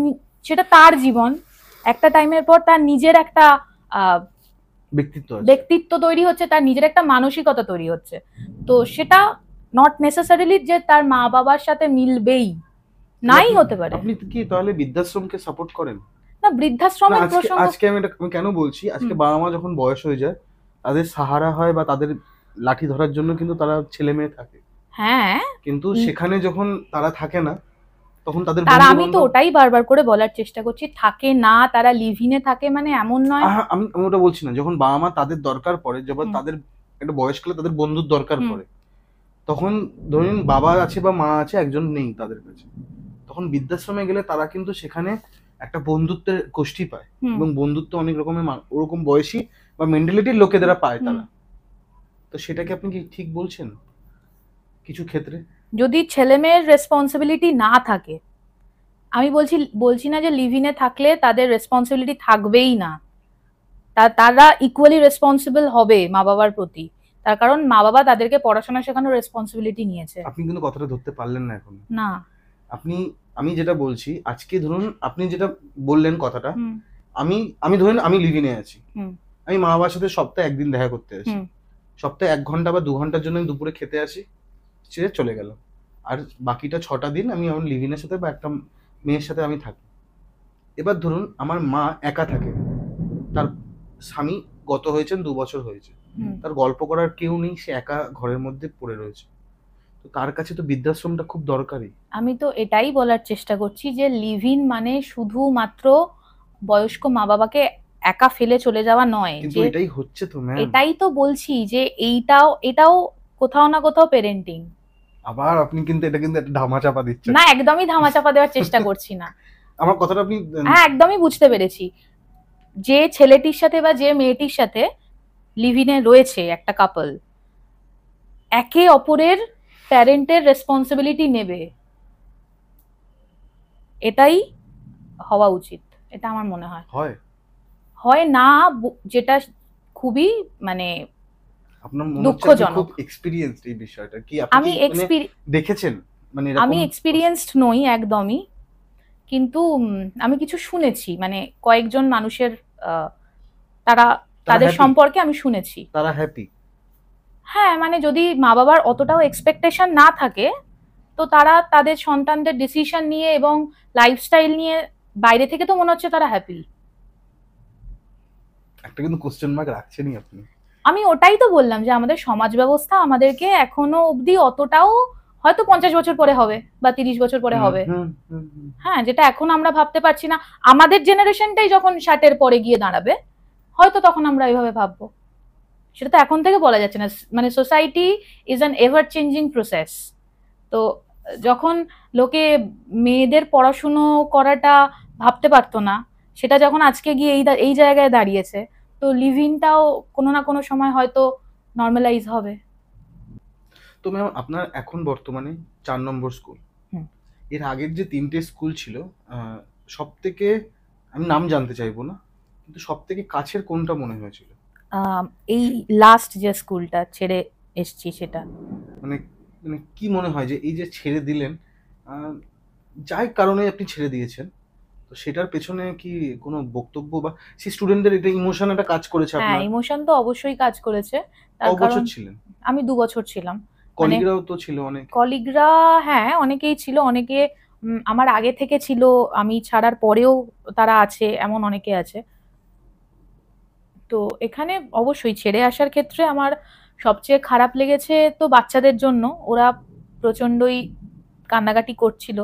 সেটা তার জীবন একটা টাইমের পর তার নিজের একটা ব্যক্তিত্ব ব্যক্তিত্ব তৈরি হচ্ছে তার নিজের একটা মানসিকতা তৈরি হচ্ছে তো সেটা নট নেসেসারিলি যে তার মা বাবার সাথে মিলবেই নাই হতে পারে আপনি কি তাহলে বৃদ্ধাশ্রমকে সাপোর্ট করেন না বৃদ্ধাশ্রমের প্রসঙ্গ আজকে আমি এটা আমি কেন বলছি আজকে বাবা মা যখন বয়স হয়ে যায় তাদের সাহারা হয় বা তাদের লাঠি ধরার জন্য কিন্তু তারা ছেলে মেয়ে থাকে হ্যাঁ কিন্তু সেখানে যখন তারা থাকে না তখন তাদের তারা আমি তো ওটাই বারবার করে বলার চেষ্টা করছি থাকে না তারা লিভিনে থাকে মানে এমন নয় আমি আমি ওটা বলছি না যখন বাবা মা তাদের দরকার পড়ে যখন তাদের একটা বয়সকালে তাদের বন্ধুর দরকার পড়ে তখন ধরুন বাবা আছে বা মা আছে একজন নেই তাদের কাছে তখন বৃদ্ধাশ্রমে গেলে তারা কিন্তু সেখানে একটা বন্ধুত্বের গোষ্ঠী পায় এবং বন্ধুত্ব অনেক রকমের ওরকম বয়সী বা মেন্টালিটির লোকেদেরা পায় তারা তো সেটাকে আপনি কি ঠিক বলছেন কিছু ক্ষেত্রে যদি ছেলে মেয়ের রেসপন্সিবিলিটি না থাকে আমি বলছি বলছি না যে লিভিনে থাকলে তাদের রেসপন্সিবিলিটি থাকবেই না তা তারা ইকুয়ালি রেসপন্সিবল হবে মা বাবার প্রতি তার কারণ মা বাবা তাদেরকে পড়াশোনা শেখানোর রেসপন্সিবিলিটি নিয়েছে আপনি কিন্তু কথাটা ধরতে পারলেন না এখন না আপনি আমি যেটা বলছি আজকে ধরুন আপনি যেটা বললেন কথাটা আমি আমি ধরুন আমি লিভিনে আছি আমি মা বাবার সাথে সপ্তাহে একদিন দেখা করতে আসি সপ্তাহে এক ঘন্টা বা দু ঘন্টার জন্য আমি দুপুরে খেতে আসি সে চলে গেল আর বাকিটা ছটা দিন আমি আমার লিভিনের সাথে বা একটা মেয়ের সাথে আমি থাকি এবার ধরুন আমার মা একা থাকে তার স্বামী গত হয়েছেন দু বছর হয়েছে তার গল্প করার কেউ নেই সে একা ঘরের মধ্যে পড়ে রয়েছে তার কাছে তো বৃদ্ধাশ্রমটা খুব দরকারি আমি তো এটাই বলার চেষ্টা করছি যে লিভিন মানে মানে শুধুমাত্র বয়স্ক মা বাবাকে একা ফেলে চলে যাওয়া নয় কিন্তু এটাই হচ্ছে তো ম্যাম এটাই তো বলছি যে এইটাও এটাও কোথাও না কোথাও পেরেন্টিং আবার আপনি কিন্তু এটা কিন্তু একটা ধামা চাপা দিচ্ছেন না একদমই ধামা চাপা দেওয়ার চেষ্টা করছি না আমার কথাটা আপনি হ্যাঁ একদমই বুঝতে পেরেছি যে ছেলেটির সাথে বা যে মেয়েটির সাথে লিভিনে রয়েছে একটা কাপল একে অপরের প্যারেন্টের রেসপন্সিবিলিটি নেবে এটাই হওয়া উচিত এটা আমার মনে হয় হয় হয় না যেটা খুবই মানে দুঃখজনক এক্সপেরিয়েন্সড এই বিষয়টা কি আপনি মানে দেখেছেন মানে আমি এক্সপিরিয়েন্সড নই একদমই কিন্তু আমি কিছু শুনেছি মানে কয়েকজন মানুষের তারা তাদের সম্পর্কে আমি শুনেছি তারা হ্যাপি হ্যাঁ মানে যদি মা বাবার অতটাও এক্সপেকটেশন না থাকে তো তারা তাদের সন্তানদের ডিসিশন নিয়ে এবং লাইফস্টাইল নিয়ে বাইরে থেকে তো মনে হচ্ছে তারা হ্যাপি একটা কিন্তু কোশ্চেন মার্ক রাখছেনই আপনি আমি ওটাই তো বললাম যে আমাদের সমাজ ব্যবস্থা আমাদেরকে এখনো অবধি অতটাও হয়তো পঞ্চাশ বছর পরে হবে বা তিরিশ বছর পরে হবে হ্যাঁ যেটা এখন আমরা ভাবতে পারছি না আমাদের জেনারেশনটাই যখন ষাটের পরে গিয়ে দাঁড়াবে হয়তো তখন আমরা এইভাবে ভাববো সেটা তো এখন থেকে বলা যাচ্ছে না মানে society is an ever changing process তো যখন লোকে মেয়েদের পড়াশুনো করাটা ভাবতে পারতো না সেটা যখন আজকে গিয়ে এই এই জায়গায় দাঁড়িয়েছে তো লিভিংটাও কোনো না কোনো সময় হয়তো নর্মালাইজ হবে তো ম্যাম আপনার এখন বর্তমানে চার নম্বর স্কুল এর আগের যে তিনটে স্কুল ছিল সব থেকে আমি নাম জানতে চাইবো না কিন্তু সব থেকে কাছের কোনটা মনে হয়েছিল এই লাস্ট যে স্কুলটা ছেড়ে এসছি সেটা মানে মানে কি মনে হয় যে এই যে ছেড়ে দিলেন যাই কারণে আপনি ছেড়ে দিয়েছেন তো সেটার পেছনে কি কোনো বক্তব্য বা সেই স্টুডেন্টদের এটা ইমোশন একটা কাজ করেছে হ্যাঁ, আপনার হ্যাঁ ইমোশন তো অবশ্যই কাজ করেছে তার কারণ ছিলেন আমি দু বছর ছিলাম কলিগরাও মানে তো ছিল অনেক কলিগরা হ্যাঁ অনেকেই ছিল অনেকে আমার আগে থেকে ছিল আমি ছাড়ার পরেও তারা আছে এমন অনেকে আছে তো এখানে অবশ্যই ছেড়ে আসার ক্ষেত্রে আমার সবচেয়ে খারাপ লেগেছে তো বাচ্চাদের জন্য ওরা প্রচণ্ডই কান্নাকাটি করছিল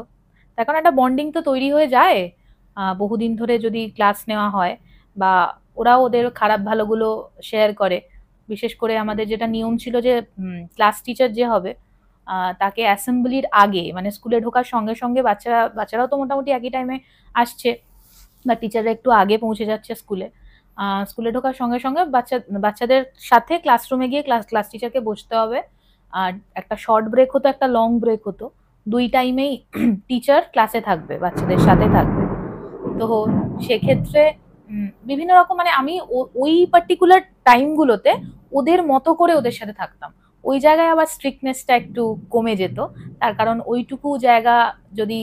তার কারণ একটা বন্ডিং তো তৈরি হয়ে যায় বহুদিন ধরে যদি ক্লাস নেওয়া হয় বা ওরাও ওদের খারাপ ভালোগুলো শেয়ার করে বিশেষ করে আমাদের যেটা নিয়ম ছিল যে ক্লাস টিচার যে হবে তাকে অ্যাসেম্বলির আগে মানে স্কুলে ঢোকার সঙ্গে সঙ্গে বাচ্চারা বাচ্চারাও তো মোটামুটি একই টাইমে আসছে বা টিচাররা একটু আগে পৌঁছে যাচ্ছে স্কুলে স্কুলে ঢোকার সঙ্গে সঙ্গে বাচ্চা বাচ্চাদের সাথে ক্লাসরুমে গিয়ে ক্লাস ক্লাস টিচারকে বসতে হবে আর একটা শর্ট ব্রেক হতো একটা লং ব্রেক হতো দুই টাইমেই টিচার ক্লাসে থাকবে বাচ্চাদের সাথে থাকবে তো সেক্ষেত্রে বিভিন্ন রকম মানে আমি ওই পার্টিকুলার টাইমগুলোতে ওদের মতো করে ওদের সাথে থাকতাম ওই জায়গায় আবার স্ট্রিকনেসটা একটু কমে যেত তার কারণ ওইটুকু জায়গা যদি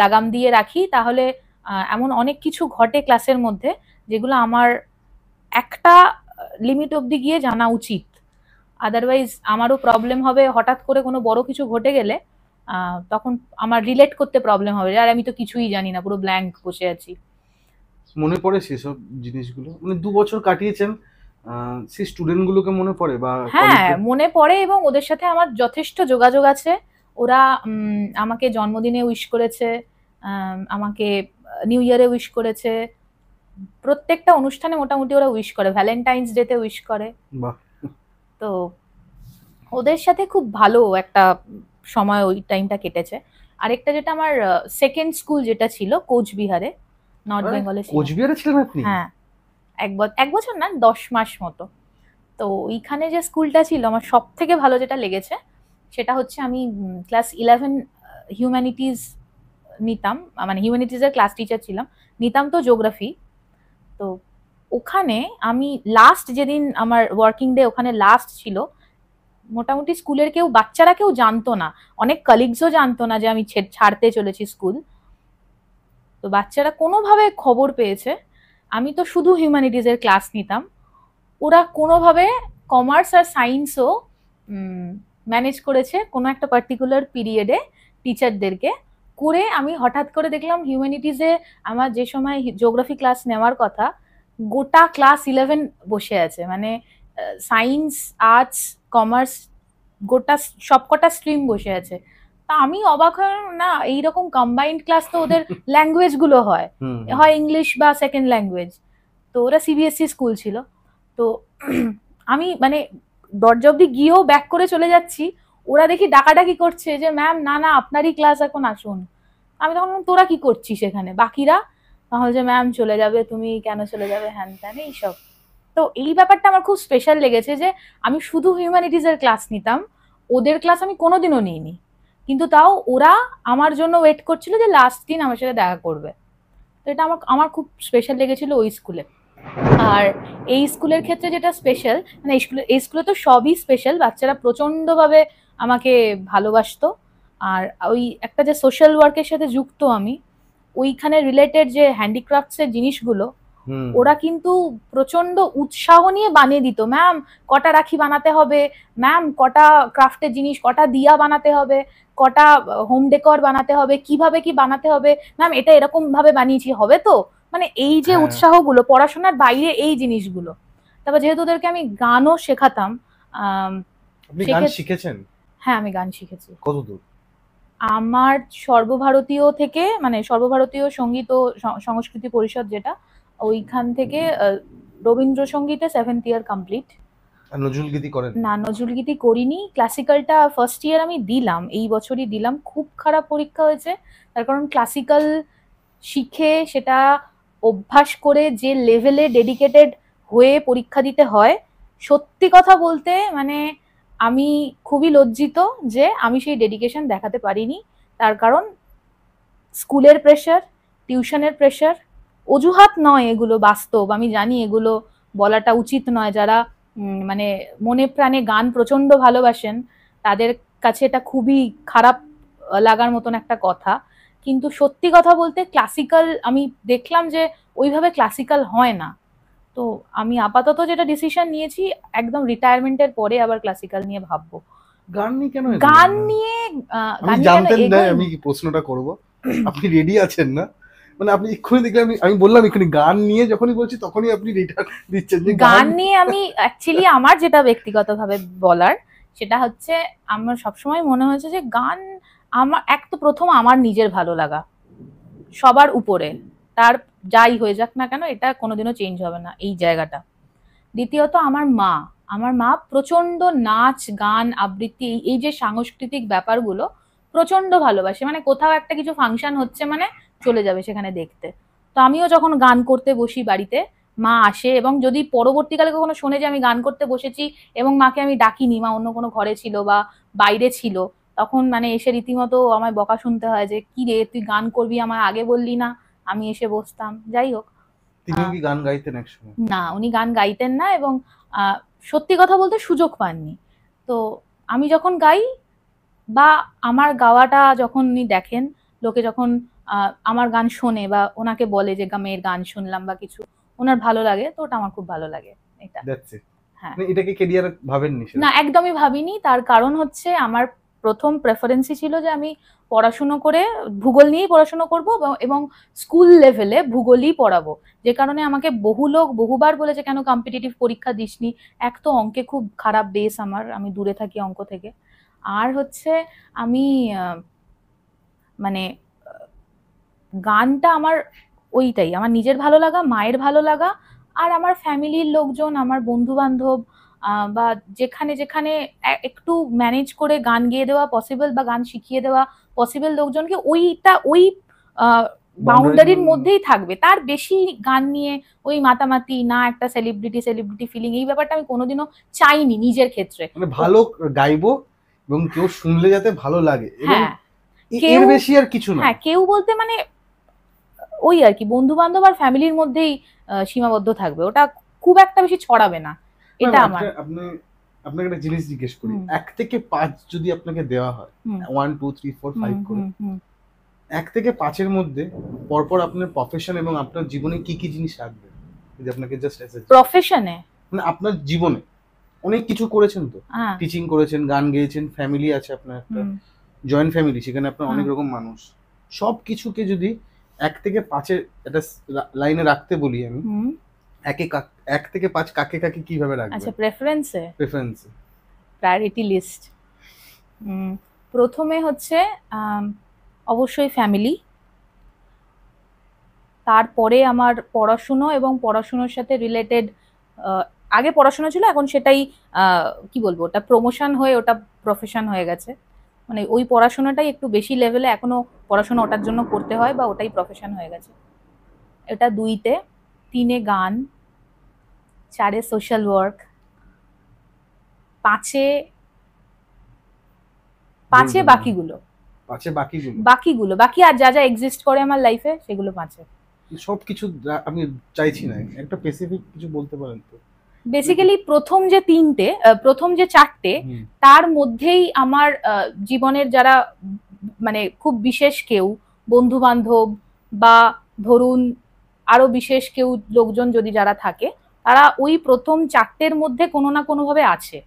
লাগাম দিয়ে রাখি তাহলে এমন অনেক কিছু ঘটে ক্লাসের মধ্যে যেগুলো আমার একটা লিমিট অবধি গিয়ে জানা উচিত আদারওয়াইজ আমারও প্রবলেম হবে হঠাৎ করে কোনো বড় কিছু ঘটে গেলে তখন আমার রিলেট করতে প্রবলেম হবে আর আমি তো কিছুই জানি না পুরো ব্ল্যাঙ্ক বসে আছি মনে পড়ে সেসব জিনিসগুলো মানে দু বছর কাটিয়েছেন সেই স্টুডেন্টগুলোকে মনে পড়ে বা হ্যাঁ মনে পড়ে এবং ওদের সাথে আমার যথেষ্ট যোগাযোগ আছে ওরা আমাকে জন্মদিনে উইশ করেছে আমাকে নিউ ইয়ারে উইশ করেছে প্রত্যেকটা অনুষ্ঠানে মোটামুটি ওরা উইশ করে ভ্যালেন্টাইন্স ডেতে উইশ করে তো ওদের সাথে খুব ভালো একটা সময় ওই টাইমটা কেটেছে আরেকটা যেটা আমার সেকেন্ড স্কুল যেটা ছিল কোচবিহারে নর্থ বেঙ্গলে কোচবিহারে ছিলেন আপনি হ্যাঁ এক বছর এক বছর না দশ মাস মতো তো ওইখানে যে স্কুলটা ছিল আমার সব থেকে ভালো যেটা লেগেছে সেটা হচ্ছে আমি ক্লাস ইলেভেন হিউম্যানিটিজ নিতাম মানে হিউম্যানিটিজের ক্লাস টিচার ছিলাম নিতাম তো জিওগ্রাফি তো ওখানে আমি লাস্ট যেদিন আমার ওয়ার্কিং ডে ওখানে লাস্ট ছিল মোটামুটি স্কুলের কেউ বাচ্চারা কেউ জানতো না অনেক কলিগসও জানতো না যে আমি ছাড়তে চলেছি স্কুল তো বাচ্চারা কোনোভাবে খবর পেয়েছে আমি তো শুধু হিউম্যানিটিজের ক্লাস নিতাম ওরা কোনোভাবে কমার্স আর সায়েন্সও ম্যানেজ করেছে কোনো একটা পার্টিকুলার পিরিয়ডে টিচারদেরকে করে আমি হঠাৎ করে দেখলাম হিউম্যানিটিজে আমার যে সময় জিওগ্রাফি ক্লাস নেওয়ার কথা গোটা ক্লাস ইলেভেন বসে আছে মানে সায়েন্স আর্টস কমার্স গোটা সবকটা স্ট্রিম বসে আছে তা আমি অবাক হয় না এইরকম কম্বাইন্ড ক্লাস তো ওদের ল্যাঙ্গুয়েজ গুলো হয় হয় ইংলিশ বা সেকেন্ড ল্যাঙ্গুয়েজ তো ওরা সিবিএসসি স্কুল e ছিল তো আমি মানে দরজা অব্দি গিয়েও ব্যাক করে চলে যাচ্ছি ওরা দেখি ডাকাডাকি করছে যে ম্যাম না না আপনারই ক্লাস এখন আসুন আমি তখন তোরা কি করছিস এখানে বাকিরা তাহলে যে ম্যাম চলে যাবে তুমি কেন চলে যাবে হ্যান ত্যান এইসব তো এই ব্যাপারটা আমার খুব স্পেশাল লেগেছে যে আমি শুধু হিউম্যানিটিজের ক্লাস নিতাম ওদের ক্লাস আমি কোনোদিনও নিইনি কিন্তু তাও ওরা আমার জন্য ওয়েট করছিল যে লাস্ট দিন আমার সাথে দেখা করবে তো এটা আমার আমার খুব স্পেশাল লেগেছিল ওই স্কুলে আর এই স্কুলের ক্ষেত্রে যেটা স্পেশাল মানে এই স্কুলে এই স্কুলে তো সবই স্পেশাল বাচ্চারা প্রচণ্ডভাবে আমাকে ভালোবাসতো আর ওই একটা যে সোশ্যাল ওয়ার্কের সাথে যুক্ত আমি ওইখানে রিলেটেড যে হ্যান্ডিক্রাফটসের জিনিসগুলো ওরা কিন্তু প্রচন্ড উৎসাহ নিয়ে বানিয়ে দিত ম্যাম কটা রাখি বানাতে হবে ম্যাম কটা ক্রাফটের জিনিস কটা দিয়া বানাতে হবে কটা হোম ডেকর বানাতে হবে কিভাবে কি বানাতে হবে ম্যাম এটা এরকম ভাবে বানিয়েছি হবে তো মানে এই যে হ্যাঁ। উৎসাহগুলো পড়াশোনার বাইরে এই জিনিসগুলো তারপর যেহেতু ওদেরকে আমি গানও শেখাতাম শিখেছেন হ্যাঁ আমি গান শিখেছি কতদূর আমার সর্বভারতীয় থেকে মানে সর্বভারতীয় সঙ্গীত ও সংস্কৃতি পরিষদ যেটা ওইখান থেকে রবীন্দ্রসঙ্গীতে সেভেন্থ ইয়ার কমপ্লিট নজরুলগীতি করেন না নজরুলগীতি করিনি ক্লাসিক্যালটা ফার্স্ট ইয়ার আমি দিলাম এই বছরই দিলাম খুব খারাপ পরীক্ষা হয়েছে তার কারণ ক্লাসিক্যাল শিখে সেটা অভ্যাস করে যে লেভেলে ডেডিকেটেড হয়ে পরীক্ষা দিতে হয় সত্যি কথা বলতে মানে আমি খুবই লজ্জিত যে আমি সেই ডেডিকেশন দেখাতে পারিনি তার কারণ স্কুলের প্রেশার টিউশনের প্রেশার অজুহাত নয় এগুলো বাস্তব আমি জানি এগুলো বলাটা উচিত নয় যারা মানে মনে প্রাণে গান প্রচণ্ড ভালোবাসেন তাদের কাছে এটা খুবই খারাপ লাগার মতন একটা কথা কিন্তু সত্যি কথা বলতে ক্লাসিক্যাল আমি দেখলাম যে ওইভাবে ক্লাসিক্যাল হয় না তো আমি আপাতত যেটা ডিসিশন নিয়েছি একদম রিটায়ারমেন্টের পরে আবার ক্লাসিক্যাল নিয়ে ভাববো গান নিয়ে কেন গান নিয়ে গান জানতেন না আমি প্রশ্নটা করব আপনি রেডি আছেন না মানে আপনি এক্ষুনি দেখলে আমি আমি বললাম এক্ষুনি গান নিয়ে যখনই বলছি তখনই আপনি রিটার্ন দিচ্ছেন যে গান নিয়ে আমি অ্যাকচুয়ালি আমার যেটা ব্যক্তিগতভাবে বলার সেটা হচ্ছে আমার সবসময় মনে হয়েছে যে গান আমার এক তো প্রথম আমার নিজের ভালো লাগা সবার উপরে তার যাই হয়ে যাক না কেন এটা কোনোদিনও চেঞ্জ হবে না এই জায়গাটা দ্বিতীয়ত আমার মা আমার মা প্রচণ্ড নাচ গান আবৃত্তি এই যে সাংস্কৃতিক ব্যাপারগুলো প্রচণ্ড ভালোবাসে মানে কোথাও একটা কিছু ফাংশন হচ্ছে মানে চলে যাবে সেখানে দেখতে তো আমিও যখন গান করতে বসি বাড়িতে মা আসে এবং যদি পরবর্তীকালে কখনো শোনে যে আমি গান করতে বসেছি এবং মাকে আমি ডাকিনি মা অন্য কোনো ঘরে ছিল বা বাইরে ছিল তখন মানে এসে রীতিমতো আমায় বকা শুনতে হয় যে কি রে তুই গান করবি আমায় আগে বললি না আমি এসে বসতাম যাই হোক না উনি গান গাইতেন না এবং সত্যি কথা বলতে সুযোগ পাননি তো আমি যখন গাই বা আমার গাওয়াটা যখন উনি দেখেন লোকে যখন আমার গান শোনে বা ওনাকে বলে যে মেয়ের গান শুনলাম বা কিছু ওনার ভালো লাগে তো ওটা আমার খুব ভালো লাগে এটা হ্যাঁ মানে এটাকে কেরিয়ার ভাবেননি না একদমই ভাবিনি তার কারণ হচ্ছে আমার প্রথম প্রেফারেন্সই ছিল যে আমি পড়াশুনো করে ভূগোল নিয়েই পড়াশুনো করব এবং স্কুল লেভেলে ভূগোলই পড়াবো যে কারণে আমাকে বহু লোক বহুবার বলেছে কেন কম্পিটিটিভ পরীক্ষা দিসনি এক তো অঙ্কে খুব খারাপ বেস আমার আমি দূরে থাকি অঙ্ক থেকে আর হচ্ছে আমি মানে গানটা আমার ওইটাই আমার নিজের ভালো লাগা মায়ের ভালো লাগা আর আমার ফ্যামিলির লোকজন আমার বন্ধু বান্ধব বা যেখানে যেখানে একটু ম্যানেজ করে গান গেয়ে দেওয়া পসিবল বা গান শিখিয়ে দেওয়া পসিবল লোকজনকে ওইটা ওই বাউন্ডারির মধ্যেই থাকবে তার বেশি গান নিয়ে ওই মাতামাতি না একটা সেলিব্রিটি সেলিব্রিটি ফিলিং এই ব্যাপারটা আমি কোনোদিনও চাইনি নিজের ক্ষেত্রে মানে ভালো গাইবো এবং কেউ শুনলে যাতে ভালো লাগে হ্যাঁ এর বেশি আর কিছু না হ্যাঁ কেউ বলতে মানে ওই আর কি বন্ধু বান্ধব আর ফ্যামিলির মধ্যেই সীমাবদ্ধ থাকবে ওটা খুব একটা বেশি ছড়াবে না এটা আমার আপনি আপনাকে একটা জিনিস জিজ্ঞেস করি এক থেকে পাঁচ যদি আপনাকে দেওয়া হয় one two three four five করে এক থেকে পাঁচের মধ্যে পরপর আপনার প্রফেশন এবং আপনার জীবনে কি কি জিনিস যদি আপনাকে জাস্ট প্রফেশনে মানে আপনার জীবনে অনেক কিছু করেছেন তো টিচিং হ্যাঁ। করেছেন গান গেয়েছেন ফ্যামিলি আছে আপনার একটা জয়েন্ট ফ্যামিলি সেখানে আপনার হ্যাঁ। অনেক রকম মানুষ সব কিছুকে যদি এক থেকে পাঁচের একটা লাইনে রাখতে বলি আমি একে এক থেকে পাঁচ কাকে কাকে কিভাবে রাখবে আচ্ছা প্রেফারেন্সে প্রেফারেন্সে প্রায়োরিটি লিস্ট প্রথমে হচ্ছে অবশ্যই ফ্যামিলি তারপরে আমার পড়াশুনো এবং পড়াশুনোর সাথে রিলেটেড আগে পড়াশোনা ছিল এখন সেটাই কি বলবো ওটা প্রমোশন হয়ে ওটা প্রফেশন হয়ে গেছে মানে ওই পড়াশোনাটাই একটু বেশি লেভেলে এখনও পড়াশোনা ওটার জন্য করতে হয় বা ওটাই প্রফেশন হয়ে গেছে এটা দুইতে তিনে গান চারে সোশ্যাল ওয়ার্ক পাঁচে পাঁচে বাকিগুলো পাঁচে বাকিগুলো বাকিগুলো বাকি আর যা যা এক্সিস্ট করে আমার লাইফে সেগুলো পাঁচে কিছু আমি চাইছি না একটা স্পেসিফিক কিছু বলতে পারেন তো বেসিক্যালি প্রথম যে তিনটে প্রথম যে চারটে তার মধ্যেই আমার জীবনের যারা মানে খুব বিশেষ কেউ বন্ধু বান্ধব বা ধরুন আরো বিশেষ কেউ লোকজন যদি যারা থাকে তারা ওই প্রথম চারটের মধ্যে কোনো না কোনোভাবে আছে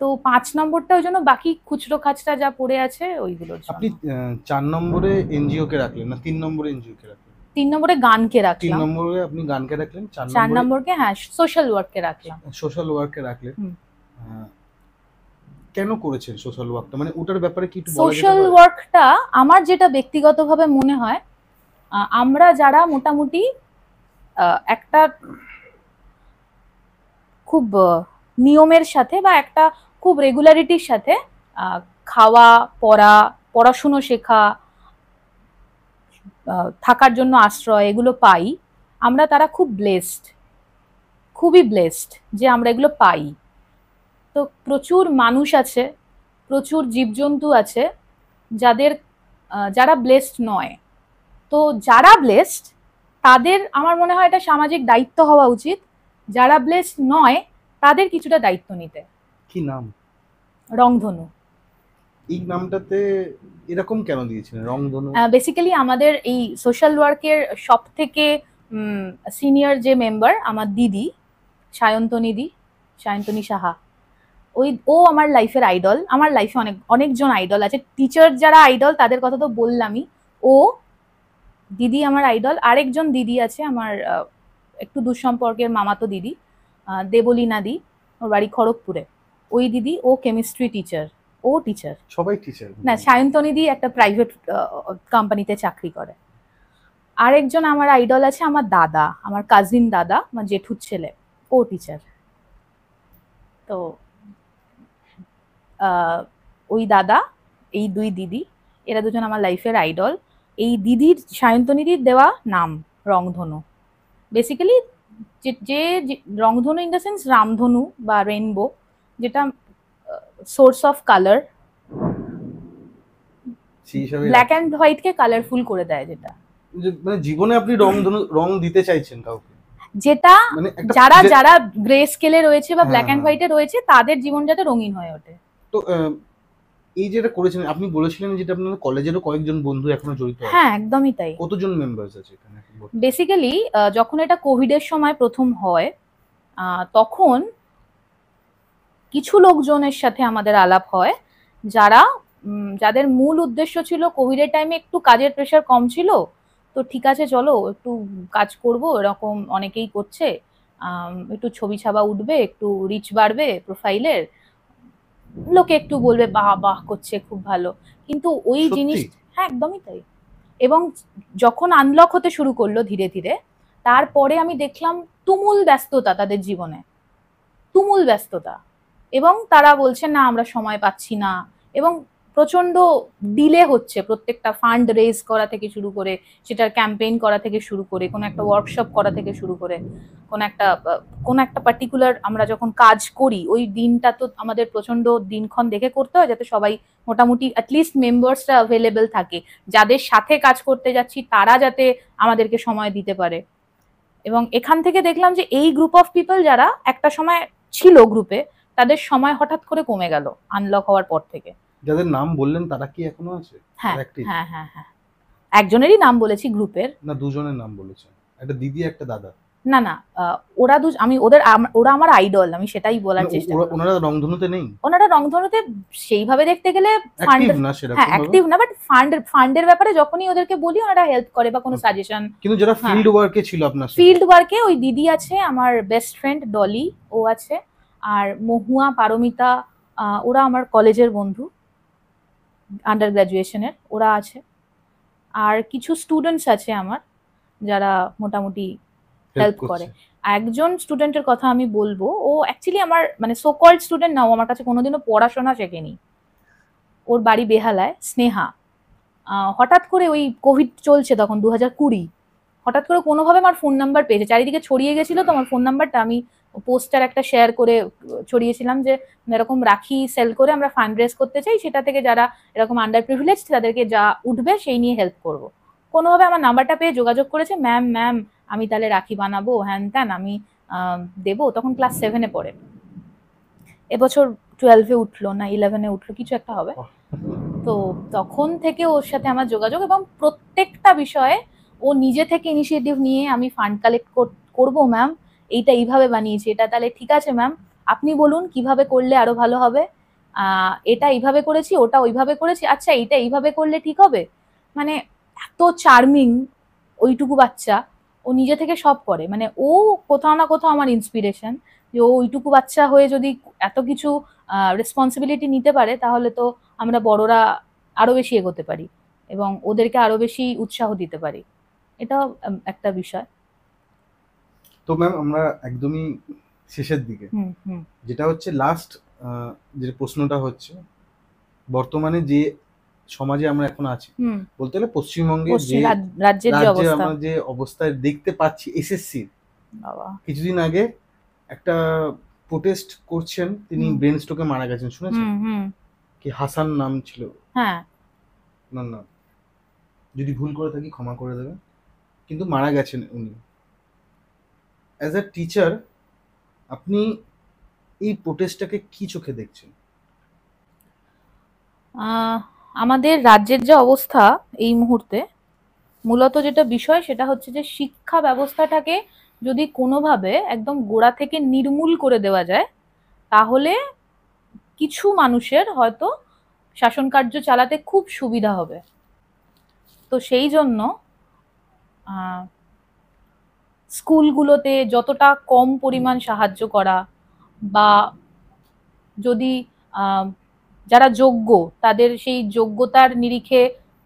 তো পাঁচ নম্বরটা ওই জন্য বাকি খুচরো খাচটা যা পড়ে আছে ওইগুলো আপনি চার নম্বরে এনজিও কে রাখলেন না তিন নম্বরে এনজিও কে রাখলেন তিন নম্বরে গানকে রাখলাম তিন নম্বরে আপনি গানকে রাখলেন চার নম্বরকে হ্যাঁ সোশ্যাল ওয়ার্ককে রাখলাম সোশ্যাল ওয়ার্ককে রাখলেন কেন করেছেন সোশ্যাল ওয়ার্কটা মানে ওটার ব্যাপারে কি একটু সোশ্যাল ওয়ার্কটা আমার যেটা ব্যক্তিগতভাবে মনে হয় আমরা যারা মোটামুটি একটা খুব নিয়মের সাথে বা একটা খুব রেগুলারিটির সাথে খাওয়া পড়া পড়াশুনো শেখা থাকার জন্য আশ্রয় এগুলো পাই আমরা তারা খুব ব্লেসড খুবই ব্লেসড যে আমরা এগুলো পাই তো প্রচুর মানুষ আছে প্রচুর জীবজন্তু আছে যাদের যারা ব্লেসড নয় তো যারা ব্লেসড তাদের আমার মনে হয় এটা সামাজিক দায়িত্ব হওয়া উচিত যারা ব্লেস নয় তাদের কিছুটা দায়িত্ব নিতে কি নাম রংধনু এই নামটাতে এরকম কেন দিয়েছেন রংধনু বেসিক্যালি আমাদের এই সোশ্যাল ওয়ার্কের সব থেকে সিনিয়র যে মেম্বার আমার দিদি সায়ন্তনী দি সায়ন্তনী সাহা ওই ও আমার লাইফের আইডল আমার লাইফে অনেক অনেকজন আইডল আছে টিচার যারা আইডল তাদের কথা তো বললামই ও দিদি আমার আইডল আরেকজন দিদি আছে আমার একটু দুঃসম্পর্কের মামাতো দিদি দেবলীনা দি ওর বাড়ি খড়গপুরে ওই দিদি ও কেমিস্ট্রি টিচার ও টিচার সবাই টিচার না সায়ন্তনি দি একটা প্রাইভেট কোম্পানিতে চাকরি করে আরেকজন আমার আইডল আছে আমার দাদা আমার কাজিন দাদা আমার জেঠুর ছেলে ও টিচার তো ওই দাদা এই দুই দিদি এরা দুজন আমার লাইফের আইডল এই দিদির সায়ন্তনীদির দেওয়া নাম রংধনু বেসিক্যালি যে রংধনু ইন দ্য সেন্স রামধনু বা রেনবো যেটা source of colour black and হোয়াইটকে কালারফুল করে দেয় যেটা মানে জীবনে আপনি রং রং দিতে চাইছেন কাউকে যেটা মানে যারা যারা গ্রে স্কেলে রয়েছে বা ব্ল্যাক অ্যান্ড হোয়াইটে রয়েছে তাদের জীবন যাতে রঙিন হয়ে ওঠে তো এই যেটা করেছেন আপনি বলেছিলেন যেটা আপনার কলেজেরও কয়েকজন বন্ধু এখনো জড়িত আছে। হ্যাঁ একদমই তাই কতজন মেম্বার্স আছে এখানে বেসিক্যালি যখন এটা কোভিডের সময় প্রথম হয় আহ, তখন কিছু লোকজনের সাথে আমাদের আলাপ হয় যারা যাদের মূল উদ্দেশ্য ছিল কোভিডের টাইমে একটু কাজের প্রেশার কম ছিল তো ঠিক আছে চলো একটু কাজ করব এরকম অনেকেই করছে একটু ছবি ছাপা উঠবে একটু রিচ বাড়বে প্রোফাইলের লোকে একটু বলবে বাহ বাহ করছে খুব ভালো কিন্তু ওই জিনিস হ্যাঁ একদমই তাই এবং যখন আনলক হতে শুরু করলো ধীরে ধীরে তারপরে আমি দেখলাম তুমুল ব্যস্ততা তাদের জীবনে তুমুল ব্যস্ততা এবং তারা বলছে না আমরা সময় পাচ্ছি না এবং প্রচন্ড ডিলে হচ্ছে প্রত্যেকটা ফান্ড রেজ করা থেকে শুরু করে সেটার ক্যাম্পেইন করা থেকে শুরু করে কোনো একটা ওয়ার্কশপ করা থেকে শুরু করে কোনো একটা কোনো একটা পার্টিকুলার আমরা যখন কাজ করি ওই দিনটা তো আমাদের প্রচন্ড দিনক্ষণ দেখে করতে হয় যাতে সবাই মোটামুটি অ্যাটলিস্ট মেম্বার্সরা অ্যাভেলেবেল থাকে যাদের সাথে কাজ করতে যাচ্ছি তারা যাতে আমাদেরকে সময় দিতে পারে এবং এখান থেকে দেখলাম যে এই গ্রুপ অফ পিপল যারা একটা সময় ছিল গ্রুপে তাদের সময় হঠাৎ করে কমে গেল আনলক হওয়ার পর থেকে যাদের নাম বললেন তারা কি এখনো আছে হ্যাঁ, হ্যাঁ হ্যাঁ হ্যাঁ একজনেরই নাম বলেছি গ্রুপের না দুজনের নাম বলেছেন একটা দিদি একটা দাদা না না ওরা দু আমি ওদের ওরা আমার আইডল আমি সেটাই বলার চেষ্টা করি ওনারা রংধনুতে নেই ওনারা রংধনুতে সেইভাবে দেখতে গেলে ফান্ড না সেটা হ্যাঁ অ্যাক্টিভ না বাট ফান্ড ফান্ডের ব্যাপারে যখনই ওদেরকে বলি ওনারা হেল্প করে বা কোনো সাজেশন আচ্ছা। কিন্তু যারা ফিল্ড হ্যাঁ। ওয়ার্কে ছিল আপনার ফিল্ড ওয়ার্কে ওই দিদি আছে আমার বেস্ট ফ্রেন্ড ডলি ও আছে আর মহুয়া পারমিতা ওরা আমার কলেজের বন্ধু আন্ডার গ্র্যাজুয়েশনের ওরা আছে আর কিছু স্টুডেন্টস আছে আমার যারা মোটামুটি হেল্প করে একজন স্টুডেন্টের কথা আমি বলবো ও অ্যাকচুয়ালি আমার মানে সোকল্ড স্টুডেন্ট না ও আমার কাছে কোনোদিনও পড়াশোনা শেখেনি ওর বাড়ি বেহালায় স্নেহা হঠাৎ করে ওই কোভিড চলছে তখন দু হাজার কুড়ি হঠাৎ করে কোনোভাবে আমার ফোন নাম্বার পেয়েছে চারিদিকে ছড়িয়ে গেছিলো তো আমার ফোন নাম্বারটা আমি পোস্টার একটা শেয়ার করে ছড়িয়েছিলাম যে এরকম রাখি সেল করে আমরা ফান্ড রেজ করতে চাই সেটা থেকে যারা এরকম আন্ডার প্রিভিলেজ তাদেরকে যা উঠবে সেই নিয়ে হেল্প করব কোনোভাবে আমার নাম্বারটা পেয়ে যোগাযোগ করেছে ম্যাম ম্যাম আমি তাহলে রাখি বানাবো হ্যান ত্যান আমি দেবো তখন ক্লাস সেভেনে পড়ে এবছর টুয়েলভে উঠলো না ইলেভেনে উঠলো কিছু একটা হবে তো তখন থেকে ওর সাথে আমার যোগাযোগ এবং প্রত্যেকটা বিষয়ে ও নিজে থেকে ইনিশিয়েটিভ নিয়ে আমি ফান্ড কালেক্ট করবো ম্যাম এইটা এইভাবে বানিয়েছি এটা তাহলে ঠিক আছে ম্যাম আপনি বলুন কিভাবে করলে আরো ভালো হবে এটা এইভাবে করেছি ওটা ওইভাবে করেছি আচ্ছা এইটা এইভাবে করলে ঠিক হবে মানে এত চার্মিং ওইটুকু বাচ্চা ও নিজে থেকে সব করে মানে ও কোথাও না কোথাও আমার ইন্সপিরেশন যে ও ওইটুকু বাচ্চা হয়ে যদি এত কিছু রেসপন্সিবিলিটি নিতে পারে তাহলে তো আমরা বড়রা আরো বেশি এগোতে পারি এবং ওদেরকে আরও বেশি উৎসাহ দিতে পারি এটা একটা বিষয় তো ম্যাম আমরা একদমই শেষের দিকে যেটা হচ্ছে লাস্ট যে প্রশ্নটা হচ্ছে বর্তমানে যে সমাজে আমরা এখন আছি বলতে গেলে পশ্চিমবঙ্গে যে রাজ্যে আমরা যে অবস্থায় দেখতে পাচ্ছি এসএসসি কিছুদিন আগে একটা প্রোটেস্ট করছেন তিনি ব্রেন স্ট্রোকে মারা গেছেন শুনেছেন কি হাসান নাম ছিল হ্যাঁ না না যদি ভুল করে থাকি ক্ষমা করে দেবেন কিন্তু মারা গেছেন উনি অ্যাজ এ টিচার আপনি এই প্রোটেস্টটাকে কি চোখে দেখছেন আমাদের রাজ্যের যে অবস্থা এই মুহূর্তে মূলত যেটা বিষয় সেটা হচ্ছে যে শিক্ষা ব্যবস্থাটাকে যদি কোনোভাবে একদম গোড়া থেকে নির্মূল করে দেওয়া যায় তাহলে কিছু মানুষের হয়তো শাসন কার্য চালাতে খুব সুবিধা হবে তো সেই জন্য স্কুলগুলোতে যতটা কম পরিমাণ সাহায্য করা বা যদি যারা যোগ্য তাদের সেই যোগ্যতার নিরিখে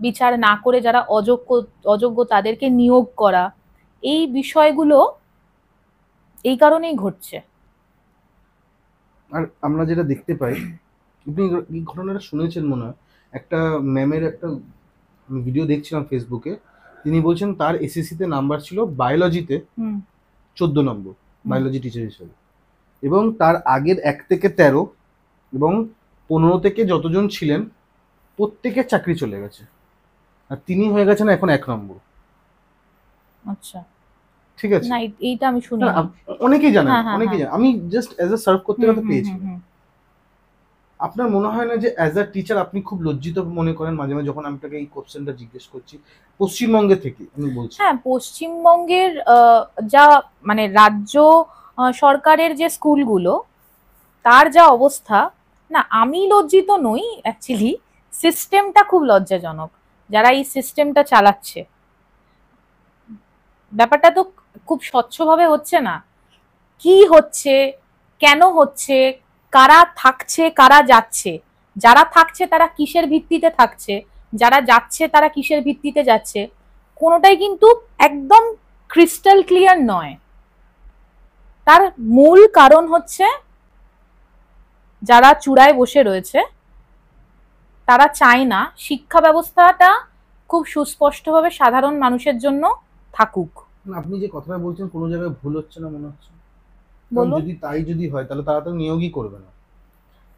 বিচার না করে যারা অযোগ্য অযোগ্য তাদেরকে নিয়োগ করা এই বিষয়গুলো এই কারণেই ঘটছে আর আমরা যেটা দেখতে পাই আপনি এই ঘটনাটা শুনেছেন মনে হয় একটা ম্যামের একটা ভিডিও দেখছিলাম ফেসবুকে তিনি বলছেন তার এসএসসিতে নাম্বার ছিল বায়োলজিতে চোদ্দ নম্বর বায়োলজি টিচার হিসেবে এবং তার আগের এক থেকে তেরো এবং পনেরো থেকে যতজন ছিলেন প্রত্যেকের চাকরি চলে গেছে আর তিনি হয়ে গেছেন এখন এক নম্বর আচ্ছা ঠিক আছে এইটা আমি শুনি অনেকেই জানেন হ্যাঁ, হ্যাঁ, অনেকেই হ্যাঁ। জানেন আমি জাস্ট অ্যাজ এ সার্ভ করতে পেয়েছি আপনার মনে হয় না যে অ্যাজ আ টিচার আপনি খুব লজ্জিত মনে করেন মাঝে মাঝে যখন আমি তাকে এই কোশ্চেনটা জিজ্ঞেস করছি পশ্চিমবঙ্গে থেকে আমি বলছি হ্যাঁ পশ্চিমবঙ্গের যা মানে রাজ্য সরকারের যে স্কুলগুলো তার যা অবস্থা না আমি লজ্জিত নই অ্যাকচুয়ালি সিস্টেমটা খুব লজ্জাজনক যারা এই সিস্টেমটা চালাচ্ছে ব্যাপারটা তো খুব স্বচ্ছভাবে হচ্ছে না কি হচ্ছে কেন হচ্ছে কারা থাকছে কারা যাচ্ছে যারা থাকছে তারা কিসের ভিত্তিতে থাকছে যারা যাচ্ছে তারা কিসের ভিত্তিতে যাচ্ছে কোনোটাই কিন্তু একদম ক্রিস্টাল ক্লিয়ার নয় তার মূল কারণ হচ্ছে যারা চূড়ায় বসে রয়েছে তারা চায় না শিক্ষা ব্যবস্থাটা খুব সুস্পষ্টভাবে সাধারণ মানুষের জন্য থাকুক আপনি যে কথাটা বলছেন কোনো জায়গায় ভুল হচ্ছে না মনে হচ্ছে যদি তাই যদি হয় তাহলে তারা তো নিয়োগই করবে না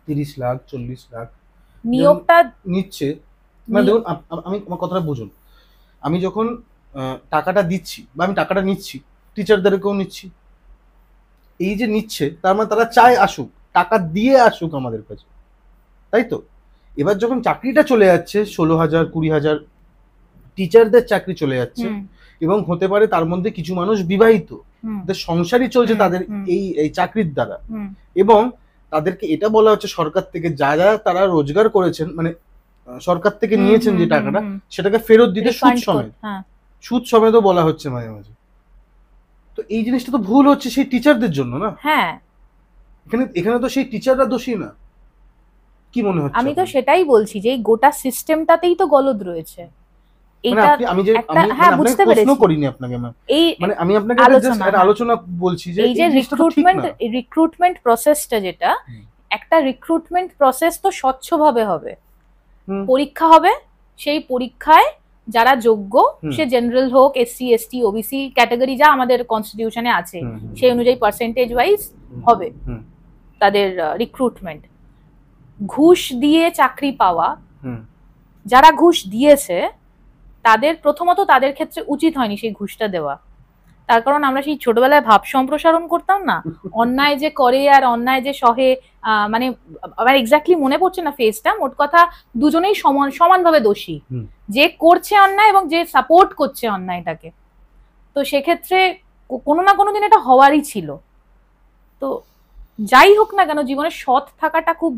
তিরিশ লাখ চল্লিশ লাখ নিয়োগটা নিচ্ছে মানে দেখুন আমি আমার কথাটা বুঝুন আমি যখন টাকাটা দিচ্ছি বা আমি টাকাটা নিচ্ছি টিচারদেরকেও নিচ্ছি এই যে নিচ্ছে তার মানে তারা চায় আসুক টাকা দিয়ে আসুক আমাদের কাছে তাই তো এবার যখন চাকরিটা চলে যাচ্ছে ষোলো হাজার কুড়ি হাজার টিচারদের চাকরি চলে যাচ্ছে এবং হতে পারে তার মধ্যে কিছু মানুষ বিবাহিত সংসারই চলছে তাদের এই এই চাকরির দ্বারা এবং তাদেরকে এটা বলা হচ্ছে সরকার থেকে যা যা তারা রোজগার করেছেন মানে সরকার থেকে নিয়েছেন যে টাকাটা সেটাকে ফেরত দিতে সুদ সমেত হ্যাঁ। সুদ সমেতও বলা হচ্ছে মাঝে মাঝে তো এই জিনিসটা তো ভুল হচ্ছে সেই টিচারদের জন্য না হ্যাঁ এখানে এখানে তো সেই টিচাররা দোষী না কি মনে হচ্ছে আমি তো সেটাই বলছি যে এই গোটা সিস্টেমটাতেই তো গলদ রয়েছে রিক্রুটমেন্ট মানে হ্যাঁ, মানে প্রসেসটা মানে যেটা একটা রিক্রুটমেন্ট প্রসেস তো হবে পরীক্ষা হবে সেই পরীক্ষায় যারা যোগ্য সে জেনারেল হোক এসসি এসটি ওবিসি ক্যাটাগরি যা আমাদের কনস্টিটিউশনে আছে সেই অনুযায়ী পার্সেন্টেজ ওয়াইজ হবে তাদের রিক্রুটমেন্ট ঘুষ দিয়ে চাকরি পাওয়া যারা ঘুষ দিয়েছে তাদের প্রথমত তাদের ক্ষেত্রে উচিত হয়নি সেই ঘুষটা দেওয়া তার কারণ আমরা সেই ছোটবেলায় ভাব সম্প্রসারণ করতাম না অন্যায় যে করে আর অন্যায় যে সহে মানে আমার এক্স্যাক্টলি মনে পড়ছে না ফেসটা মোট কথা দুজনেই সমান সমানভাবে দোষী যে করছে অন্যায় এবং যে সাপোর্ট করছে অন্যায়টাকে তো সেক্ষেত্রে কোনো না কোনো দিন এটা হওয়ারই ছিল তো যাই হোক না কেন জীবনে সৎ থাকাটা খুব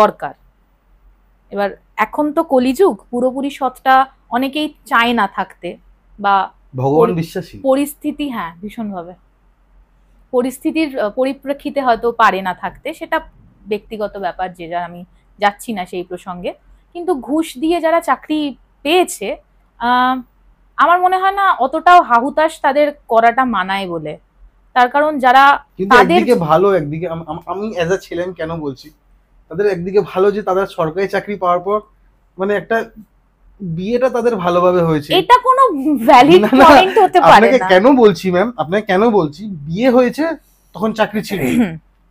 দরকার এবার এখন তো কলিযুগ পুরোপুরি সৎটা অনেকেই চায় না থাকতে বা ভগবান বিশ্বাসী পরিস্থিতি হ্যাঁ ভীষণভাবে পরিস্থিতির পরিপ্রেক্ষিতে হয়তো পারে না থাকতে সেটা ব্যক্তিগত ব্যাপার যে যার আমি যাচ্ছি না সেই প্রসঙ্গে কিন্তু ঘুষ দিয়ে যারা চাকরি পেয়েছে আমার মনে হয় না অতটাও হাহুতাশ তাদের করাটা মানায় বলে তার কারণ যারা তাদের ভালো একদিকে আমি অ্যাজ আ ছেলে আমি কেন বলছি তাদের একদিকে ভালো যে তারা সরকারি চাকরি পাওয়ার পর মানে একটা বিয়েটা তাদের ভালোভাবে হয়েছে এটা কোনো ভ্যালিড পয়েন্ট হতে পারে না আপনাকে কেন বলছি ম্যাম আপনাকে কেন বলছি বিয়ে হয়েছে তখন চাকরি ছিল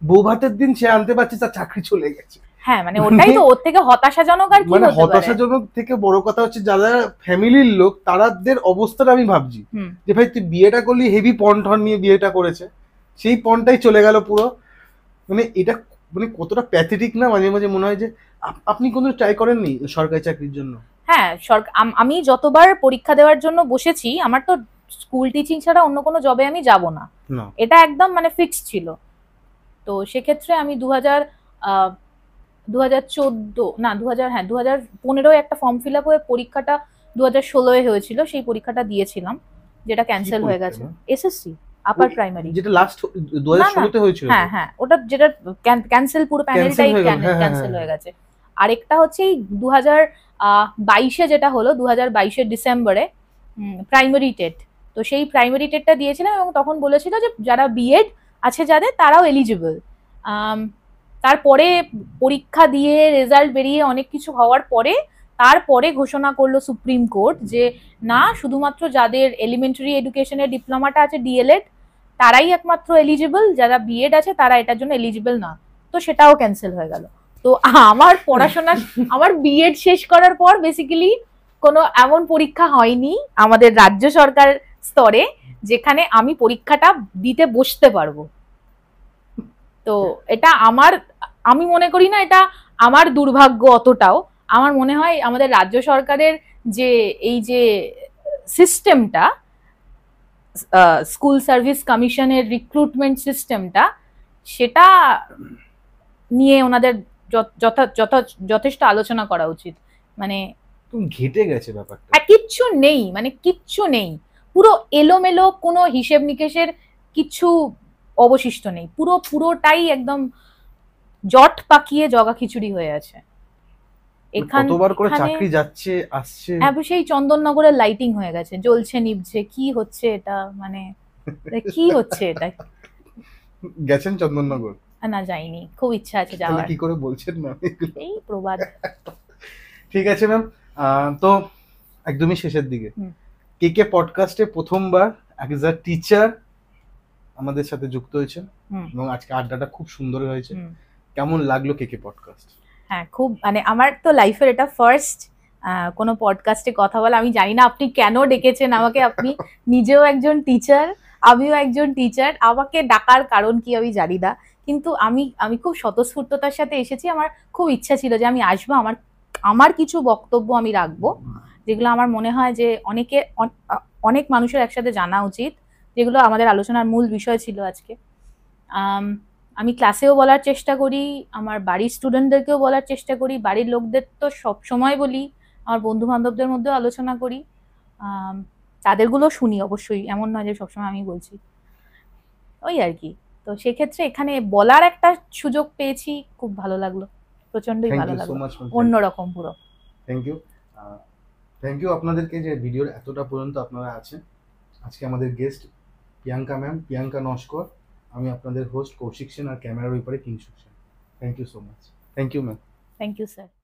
বউ দিন সে আনতে পারছে তার চাকরি চলে গেছে হ্যাঁ মানে ওটাই তো ওর থেকে হতাশাজনক আর কি মানে হতাশাজনক থেকে বড় কথা হচ্ছে যারা ফ্যামিলির লোক তারাদের অবস্থাটা আমি ভাবছি যে ভাই তুই বিয়েটা করলি হেভি পন্ঠন নিয়ে বিয়েটা করেছে সেই পনটাই চলে গেল পুরো মানে এটা মানে কতটা প্যাথেটিক না মাঝে মাঝে মনে হয় যে আপনি কোনো ট্রাই করেননি সরকারি চাকরির জন্য হ্যাঁ আমি যতবার পরীক্ষা দেওয়ার জন্য বসেছি আমার তো স্কুল টিচিং ছাড়া অন্য কোনো জবে আমি যাব না এটা একদম মানে ফিক্সড ছিল তো সেক্ষেত্রে আমি দু হাজার দু হাজার না দু হাজার হ্যাঁ দু হাজার পনেরোয় একটা ফর্ম ফিল আপ হয়ে পরীক্ষাটা দু হাজার ষোলোয় হয়েছিল সেই পরীক্ষাটা দিয়েছিলাম যেটা ক্যান্সেল হয়ে গেছে এসএসসি আপার প্রাইমারি যেটা লাস্ট 2016 তে হয়েছিল হ্যাঁ হ্যাঁ ওটা যেটা ক্যান্সেল পুরো প্যানেলটাই ক্যান্সেল হ্যাঁ, হ্যাঁ। হয়ে গেছে আরেকটা হচ্ছে এই 2022 যেটা হলো 2022 এর ডিসেম্বরে প্রাইমারি টেট তো সেই প্রাইমারি টেটটা দিয়েছিলাম এবং তখন বলেছিল যে যারা বিএড আছে যাদের তারাও এলিজিবল তারপরে পরীক্ষা দিয়ে রেজাল্ট বেরিয়ে অনেক কিছু হওয়ার পরে তারপরে ঘোষণা করলো সুপ্রিম কোর্ট যে না শুধুমাত্র যাদের এলিমেন্টারি এডুকেশনের ডিপ্লোমাটা আছে ডিএলএড তারাই একমাত্র এলিজিবল যারা বিএড আছে তারা এটার জন্য এলিজিবল না তো সেটাও ক্যান্সেল হয়ে গেল তো আমার পড়াশোনা আমার বিএড শেষ করার পর বেসিক্যালি কোনো এমন পরীক্ষা হয়নি আমাদের রাজ্য সরকার স্তরে যেখানে আমি পরীক্ষাটা দিতে বসতে পারবো তো এটা আমার আমি মনে করি না এটা আমার দুর্ভাগ্য অতটাও আমার মনে হয় আমাদের রাজ্য সরকারের যে এই যে সিস্টেমটা স্কুল সার্ভিস কমিশনের রিক্রুটমেন্ট সিস্টেমটা সেটা নিয়ে ওনাদের যথেষ্ট আলোচনা করা উচিত মানে ঘেটে গেছে ব্যাপারটা কিচ্ছু নেই মানে কিচ্ছু নেই পুরো এলোমেলো কোনো হিসেব নিকেশের কিছু অবশিষ্ট নেই পুরো পুরোটাই একদম জট পাকিয়ে জগা খিচুড়ি হয়ে আছে মানে সেই হ্যাঁ, চন্দননগরের লাইটিং হয়ে গেছে জ্বলছে নিভছে কি হচ্ছে এটা মানে, মানে কি হচ্ছে এটা গেছেন চন্দননগর না যাইনি খুব ইচ্ছা আছে যাওয়ার কি করে বলছেন না এই প্রবাদ ঠিক আছে ম্যাম তো একদমই শেষের দিকে কে কে পডকাস্টে প্রথমবার অ্যাজ আ টিচার আমাদের সাথে যুক্ত হয়েছেন এবং আজকে আড্ডাটা খুব সুন্দর হয়েছে কেমন লাগলো কে কে পডকাস্ট হ্যাঁ খুব মানে আমার তো লাইফের এটা ফার্স্ট কোনো পডকাস্টে কথা বলা আমি জানি না আপনি কেন ডেকেছেন আমাকে আপনি নিজেও একজন টিচার আমিও একজন টিচার আমাকে ডাকার কারণ কি আমি জানি না কিন্তু আমি আমি খুব স্বতঃস্ফূর্ততার সাথে এসেছি আমার খুব ইচ্ছা ছিল যে আমি আসবো আমার আমার কিছু বক্তব্য আমি রাখবো যেগুলো আমার মনে হয় যে অনেকে অনেক মানুষের একসাথে জানা উচিত যেগুলো আমাদের আলোচনার মূল বিষয় ছিল আজকে আমি ক্লাসেও বলার চেষ্টা করি আমার বাড়ির স্টুডেন্টদেরকেও বলার চেষ্টা করি বাড়ির লোকদের তো সব সময় বলি আমার বন্ধু বান্ধবদের মধ্যেও আলোচনা করি তাদেরগুলো শুনি অবশ্যই এমন নয় যে সবসময় আমি বলছি ওই আর কি তো সেক্ষেত্রে এখানে বলার একটা সুযোগ পেয়েছি খুব ভালো লাগলো প্রচন্ডই ভালো লাগলো অন্যরকম পুরো থ্যাংক ইউ থ্যাংক ইউ আপনাদেরকে যে ভিডিওর এতটা পর্যন্ত আপনারা আছেন আজকে আমাদের গেস্ট প্রিয়াঙ্কা ম্যাম প্রিয়াঙ্কা নস্কর আমি আপনাদের হোস্ট কৌশিক সেন আর ক্যামেরার ওই পারে Kingshuk Sen thank you so much thank you ma'am thank you sir